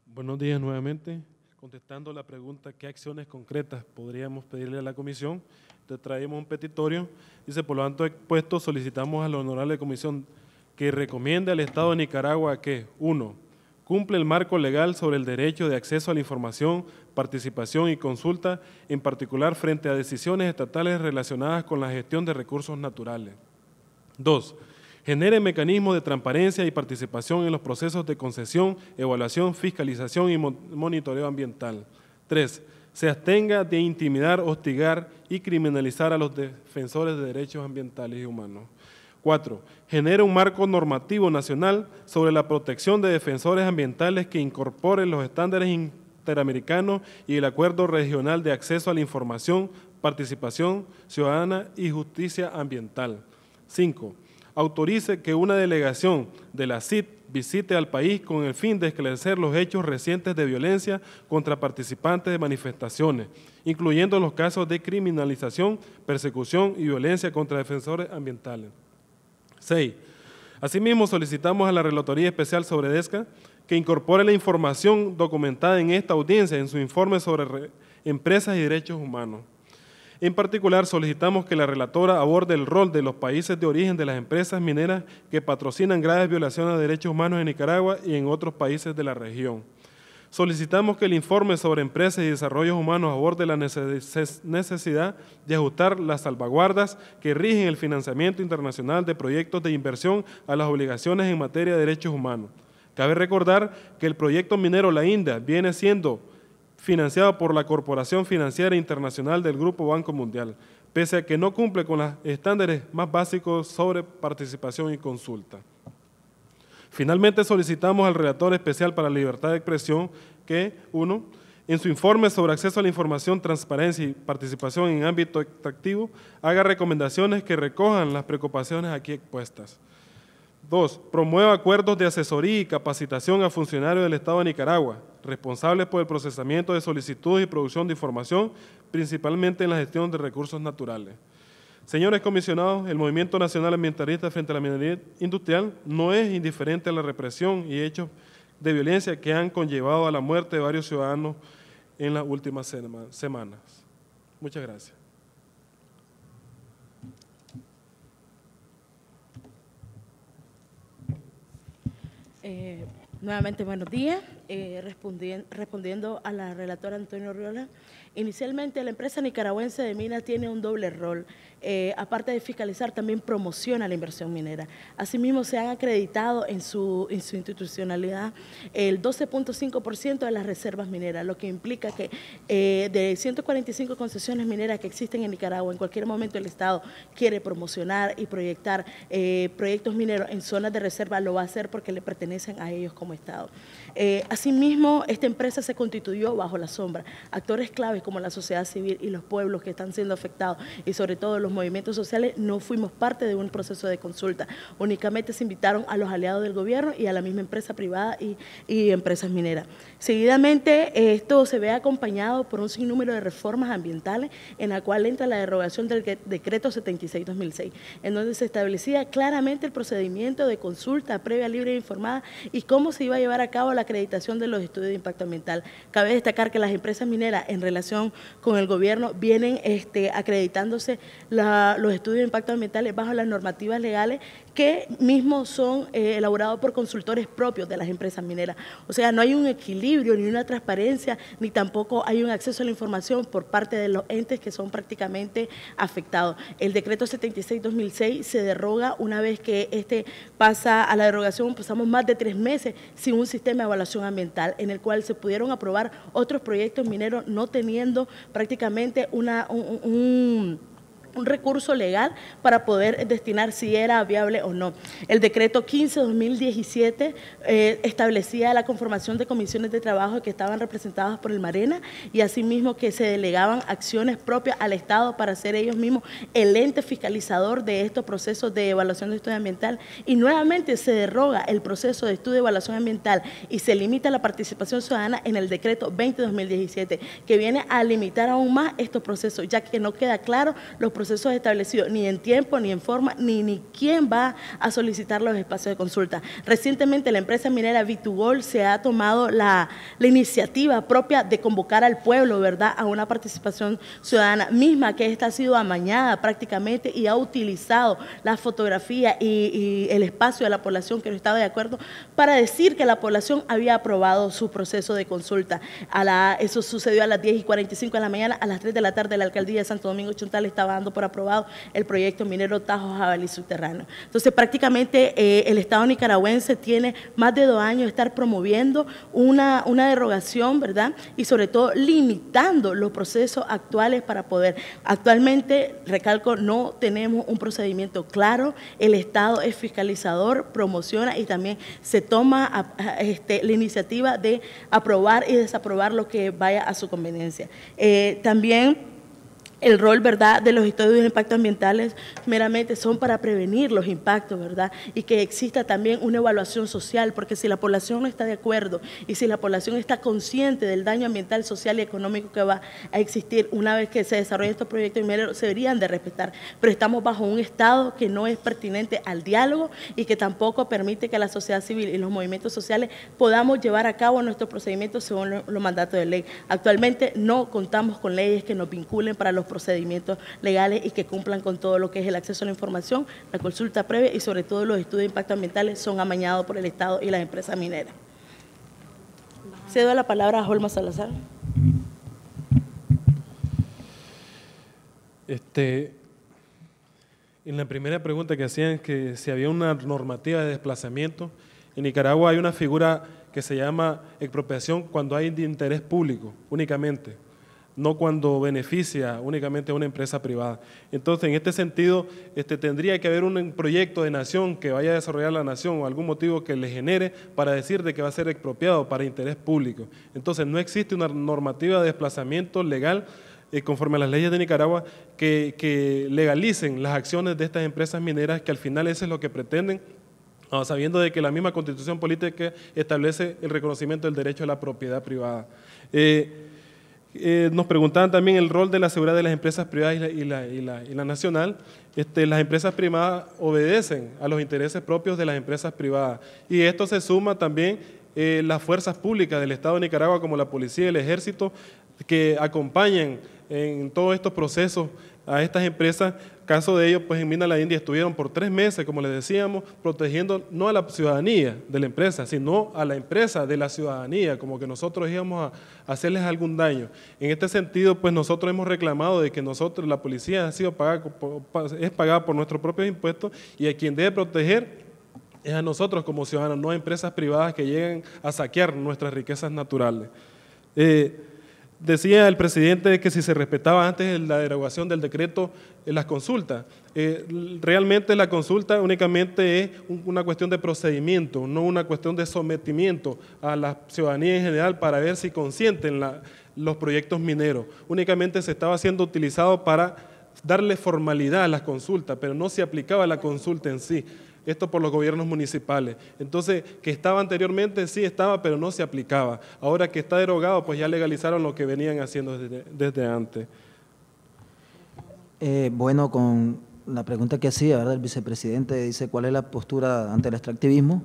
Buenos días nuevamente. Contestando la pregunta, ¿qué acciones concretas podríamos pedirle a la comisión? Te traemos un petitorio. Dice, por lo tanto, expuesto, solicitamos a la honorable comisión que recomiende al Estado de Nicaragua que, uno, cumple el marco legal sobre el derecho de acceso a la información, participación y consulta, en particular frente a decisiones estatales relacionadas con la gestión de recursos naturales. Dos, Genere mecanismos de transparencia y participación en los procesos de concesión, evaluación, fiscalización y monitoreo ambiental. Tres, Se abstenga de intimidar, hostigar y criminalizar a los defensores de derechos ambientales y humanos. 4. Genere un marco normativo nacional sobre la protección de defensores ambientales que incorpore los estándares interamericanos y el Acuerdo Regional de Acceso a la Información, Participación Ciudadana y Justicia Ambiental. 5. Autorice que una delegación de la CID visite al país con el fin de esclarecer los hechos recientes de violencia contra participantes de manifestaciones, incluyendo los casos de criminalización, persecución y violencia contra defensores ambientales. 6. Asimismo, solicitamos a la Relatoría Especial sobre DESCA que incorpore la información documentada en esta audiencia en su informe sobre empresas y derechos humanos. En particular, solicitamos que la relatora aborde el rol de los países de origen de las empresas mineras que patrocinan graves violaciones a derechos humanos en Nicaragua y en otros países de la región. Solicitamos que el informe sobre empresas y desarrollos humanos aborde la necesidad de ajustar las salvaguardas que rigen el financiamiento internacional de proyectos de inversión a las obligaciones en materia de derechos humanos. Cabe recordar que el proyecto minero La India viene siendo financiado por la Corporación Financiera Internacional del Grupo Banco Mundial, pese a que no cumple con los estándares más básicos sobre participación y consulta. Finalmente solicitamos al relator especial para la libertad de expresión que, uno, en su informe sobre acceso a la información, transparencia y participación en ámbito extractivo, haga recomendaciones que recojan las preocupaciones aquí expuestas. 2. promueva acuerdos de asesoría y capacitación a funcionarios del Estado de Nicaragua, responsables por el procesamiento de solicitudes y producción de información, principalmente en la gestión de recursos naturales. Señores comisionados, el Movimiento Nacional Ambientalista frente a la minería industrial no es indiferente a la represión y hechos de violencia que han conllevado a la muerte de varios ciudadanos en las últimas semanas. Muchas gracias. Eh, nuevamente buenos días. Eh, respondiendo a la relatora Antonio Riola, inicialmente la empresa nicaragüense de minas tiene un doble rol eh, aparte de fiscalizar, también promociona la inversión minera. Asimismo, se han acreditado en su, institucionalidad el 12.5% de las reservas mineras, lo que implica que eh, de 145 concesiones mineras que existen en Nicaragua, en cualquier momento el Estado quiere promocionar y proyectar eh, proyectos mineros en zonas de reserva, lo va a hacer porque le pertenecen a ellos como Estado. asimismo, esta empresa se constituyó bajo la sombra. Actores claves como la sociedad civil y los pueblos que están siendo afectados y sobre todo los movimientos sociales no fuimos parte de un proceso de consulta. Únicamente se invitaron a los aliados del gobierno y a la misma empresa privada y, empresas mineras. Seguidamente, esto se ve acompañado por un sinnúmero de reformas ambientales en la cual entra la derogación del decreto 76-2006, en donde se establecía claramente el procedimiento de consulta previa, libre e informada y cómo se iba a llevar a cabo la acreditación de los estudios de impacto ambiental. Cabe destacar que las empresas mineras en relación con el gobierno vienen este, acreditándose los estudios de impacto ambiental bajo las normativas legales que mismos son eh, elaborados por consultores propios de las empresas mineras. O sea, no hay un equilibrio, ni una transparencia, ni tampoco hay un acceso a la información por parte de los entes que son prácticamente afectados. El decreto 76-2006 se derroga una vez que este pasa a la derogación, pasamos más de tres meses sin un sistema de evaluación ambiental en el cual se pudieron aprobar otros proyectos mineros no teniendo prácticamente una, un un recurso legal para poder destinar si era viable o no. El decreto 15-2017 eh, establecía la conformación de comisiones de trabajo que estaban representadas por el Marena y asimismo que se delegaban acciones propias al Estado para ser ellos mismos el ente fiscalizador de estos procesos de evaluación de estudio ambiental. Y nuevamente se derroga el proceso de estudio de evaluación ambiental y se limita la participación ciudadana en el decreto 20-2017, que viene a limitar aún más estos procesos, ya que no queda claro los procesos eso es establecido ni en tiempo, ni en forma, ni, ni quién va a solicitar los espacios de consulta. Recientemente la empresa minera Vitugol se ha tomado la, iniciativa propia de convocar al pueblo, ¿verdad?, a una participación ciudadana misma que esta ha sido amañada prácticamente y ha utilizado la fotografía y, el espacio de la población que no estaba de acuerdo para decir que la población había aprobado su proceso de consulta. A la, eso sucedió a las 10 y 45 de la mañana, a las 3 de la tarde la alcaldía de Santo Domingo Chontal estaba dando por aprobado el proyecto minero Tajo Jabalí Subterráneo. Entonces, prácticamente eh, el Estado nicaragüense tiene más de dos años de estar promoviendo una, una derogación, ¿verdad? Y sobre todo limitando los procesos actuales para poder. Actualmente, recalco, no tenemos un procedimiento claro, el Estado es fiscalizador, promociona y también se toma este, la iniciativa de aprobar y desaprobar lo que vaya a su conveniencia. Eh, también el rol, ¿verdad?, de los estudios de impacto ambientales meramente son para prevenir los impactos, ¿verdad?, y que exista también una evaluación social, porque si la población no está de acuerdo y si la población está consciente del daño ambiental, social y económico que va a existir una vez que se desarrollen estos proyectos, se deberían de respetar, pero estamos bajo un Estado que no es pertinente al diálogo y que tampoco permite que la sociedad civil y los movimientos sociales podamos llevar a cabo nuestros procedimientos según los mandatos de ley. Actualmente no contamos con leyes que nos vinculen para los procedimientos legales y que cumplan con todo lo que es el acceso a la información, la consulta previa y sobre todo los estudios de impacto ambientales son amañados por el Estado y las empresas mineras. Cedo la palabra a Holma Salazar. Este, en la primera pregunta que hacían es que si había una normativa de desplazamiento, en Nicaragua hay una figura que se llama expropiación cuando hay interés público únicamente no cuando beneficia únicamente a una empresa privada. Entonces, en este sentido, este, tendría que haber un proyecto de nación que vaya a desarrollar la nación o algún motivo que le genere para decir de que va a ser expropiado para interés público. Entonces, no existe una normativa de desplazamiento legal eh, conforme a las leyes de Nicaragua que, legalicen las acciones de estas empresas mineras, que al final eso es lo que pretenden ah, sabiendo de que la misma constitución política establece el reconocimiento del derecho a la propiedad privada. Eh, eh, nos preguntaban también el rol de la seguridad de las empresas privadas y la, nacional. Este, las empresas privadas obedecen a los intereses propios de las empresas privadas. Y esto se suma también eh, las fuerzas públicas del Estado de Nicaragua, como la policía y el ejército, que acompañan en todos estos procesos a estas empresas. Caso de ellos, pues en Mina la India estuvieron por tres meses, como les decíamos, protegiendo no a la ciudadanía de la empresa, sino a la empresa de la ciudadanía, como que nosotros íbamos a hacerles algún daño. En este sentido, pues nosotros hemos reclamado de que nosotros, la policía ha sido pagada, es pagada por nuestros propios impuestos y a quien debe proteger es a nosotros como ciudadanos, no a empresas privadas que llegan a saquear nuestras riquezas naturales. Eh, Decía el presidente que si se respetaba antes la derogación del decreto, las consultas. Eh, realmente la consulta únicamente es una cuestión de procedimiento, no una cuestión de sometimiento a la ciudadanía en general para ver si consienten los proyectos mineros. Únicamente se estaba siendo utilizado para darle formalidad a las consultas, pero no se aplicaba la consulta en sí esto por los gobiernos municipales. Entonces, que estaba anteriormente, sí estaba, pero no se aplicaba. Ahora que está derogado, pues ya legalizaron lo que venían haciendo desde, antes. Eh, bueno, con la pregunta que hacía, ¿verdad? El vicepresidente dice cuál es la postura ante el extractivismo.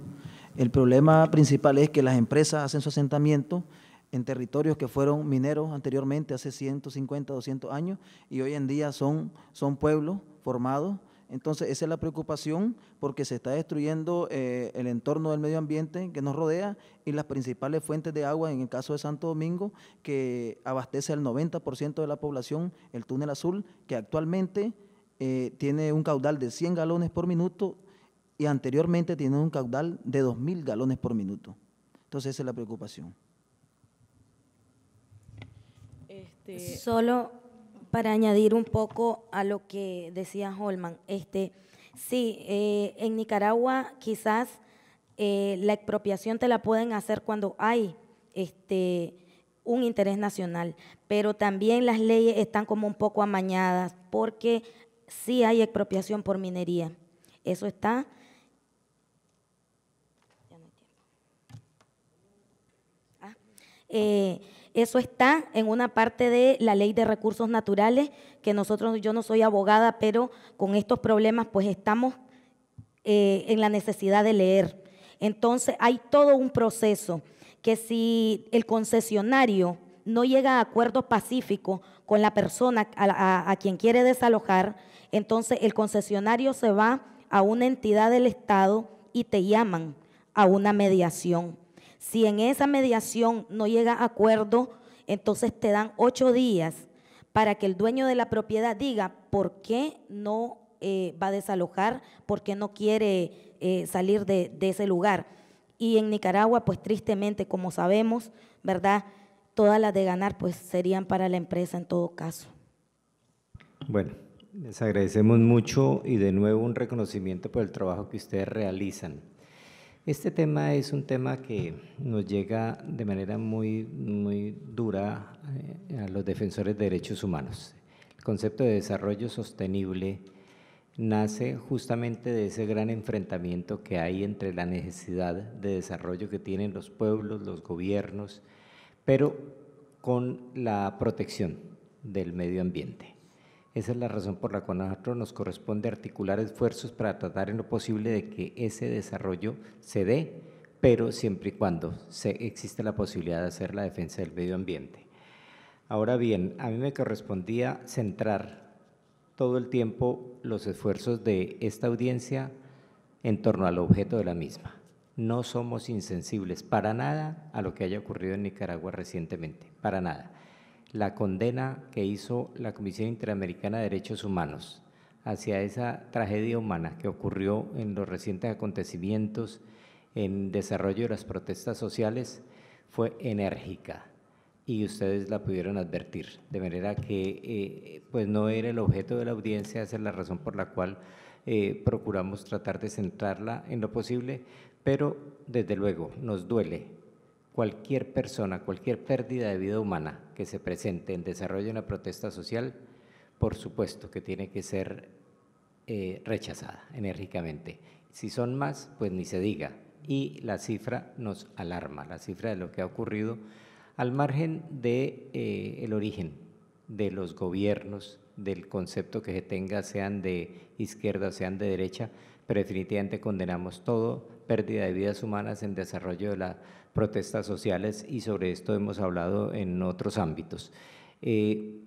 El problema principal es que las empresas hacen su asentamiento en territorios que fueron mineros anteriormente, hace 150, 200 años, y hoy en día son, son pueblos formados entonces, esa es la preocupación porque se está destruyendo eh, el entorno del medio ambiente que nos rodea y las principales fuentes de agua, en el caso de Santo Domingo, que abastece al 90% de la población, el túnel azul, que actualmente eh, tiene un caudal de 100 galones por minuto y anteriormente tiene un caudal de 2.000 galones por minuto. Entonces, esa es la preocupación. Este Solo para añadir un poco a lo que decía Holman, este, sí, eh, en Nicaragua quizás eh, la expropiación te la pueden hacer cuando hay este, un interés nacional, pero también las leyes están como un poco amañadas porque sí hay expropiación por minería. Eso está... Ah, eh, eso está en una parte de la ley de recursos naturales, que nosotros, yo no soy abogada, pero con estos problemas pues estamos eh, en la necesidad de leer. Entonces hay todo un proceso que si el concesionario no llega a acuerdo pacífico con la persona a quien quiere desalojar, entonces el concesionario se va a una entidad del Estado y te llaman a una mediación. Si en esa mediación no llega a acuerdo, entonces te dan ocho días para que el dueño de la propiedad diga por qué no eh, va a desalojar, por qué no quiere eh, salir de, de ese lugar. Y en Nicaragua, pues tristemente, como sabemos, ¿verdad? Todas las de ganar, pues serían para la empresa en todo caso. Bueno, les agradecemos mucho y de nuevo un reconocimiento por el trabajo que ustedes realizan. Este tema es un tema que nos llega de manera muy, muy dura eh, a los defensores de derechos humanos. El concepto de desarrollo sostenible nace justamente de ese gran enfrentamiento que hay entre la necesidad de desarrollo que tienen los pueblos, los gobiernos, pero con la protección del medio ambiente. Esa es la razón por la cual nosotros nos corresponde articular esfuerzos para tratar en lo posible de que ese desarrollo se dé, pero siempre y cuando se, existe la posibilidad de hacer la defensa del medio ambiente. Ahora bien, a mí me correspondía centrar todo el tiempo los esfuerzos de esta audiencia en torno al objeto de la misma. No somos insensibles para nada a lo que haya ocurrido en Nicaragua recientemente, para nada la condena que hizo la Comisión Interamericana de Derechos Humanos hacia esa tragedia humana que ocurrió en los recientes acontecimientos en desarrollo de las protestas sociales fue enérgica y ustedes la pudieron advertir, de manera que eh, pues no era el objeto de la audiencia, esa es la razón por la cual eh, procuramos tratar de centrarla en lo posible, pero desde luego nos duele cualquier persona, cualquier pérdida de vida humana que se presente en desarrollo de una protesta social, por supuesto que tiene que ser eh, rechazada enérgicamente. Si son más, pues ni se diga. Y la cifra nos alarma, la cifra de lo que ha ocurrido al margen de eh, el origen de los gobiernos, del concepto que se tenga, sean de izquierda sean de derecha, pero definitivamente condenamos todo, pérdida de vidas humanas en desarrollo de la protestas sociales y sobre esto hemos hablado en otros ámbitos. Eh,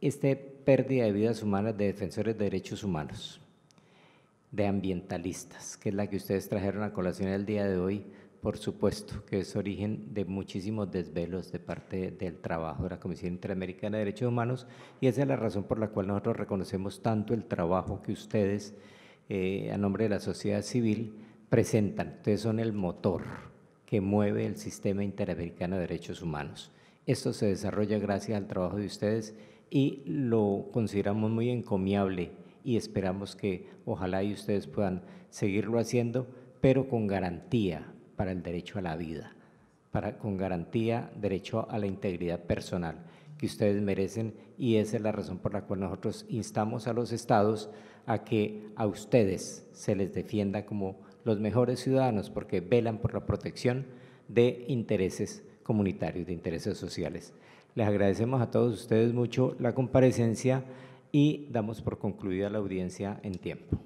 esta pérdida de vidas humanas de defensores de derechos humanos, de ambientalistas, que es la que ustedes trajeron a colación el día de hoy, por supuesto, que es origen de muchísimos desvelos de parte del trabajo de la Comisión Interamericana de Derechos Humanos y esa es la razón por la cual nosotros reconocemos tanto el trabajo que ustedes, eh, a nombre de la sociedad civil, presentan. Ustedes son el motor que mueve el sistema interamericano de derechos humanos. Esto se desarrolla gracias al trabajo de ustedes y lo consideramos muy encomiable y esperamos que ojalá y ustedes puedan seguirlo haciendo, pero con garantía para el derecho a la vida, para, con garantía derecho a la integridad personal que ustedes merecen y esa es la razón por la cual nosotros instamos a los estados a que a ustedes se les defienda como los mejores ciudadanos porque velan por la protección de intereses comunitarios, de intereses sociales. Les agradecemos a todos ustedes mucho la comparecencia y damos por concluida la audiencia en tiempo.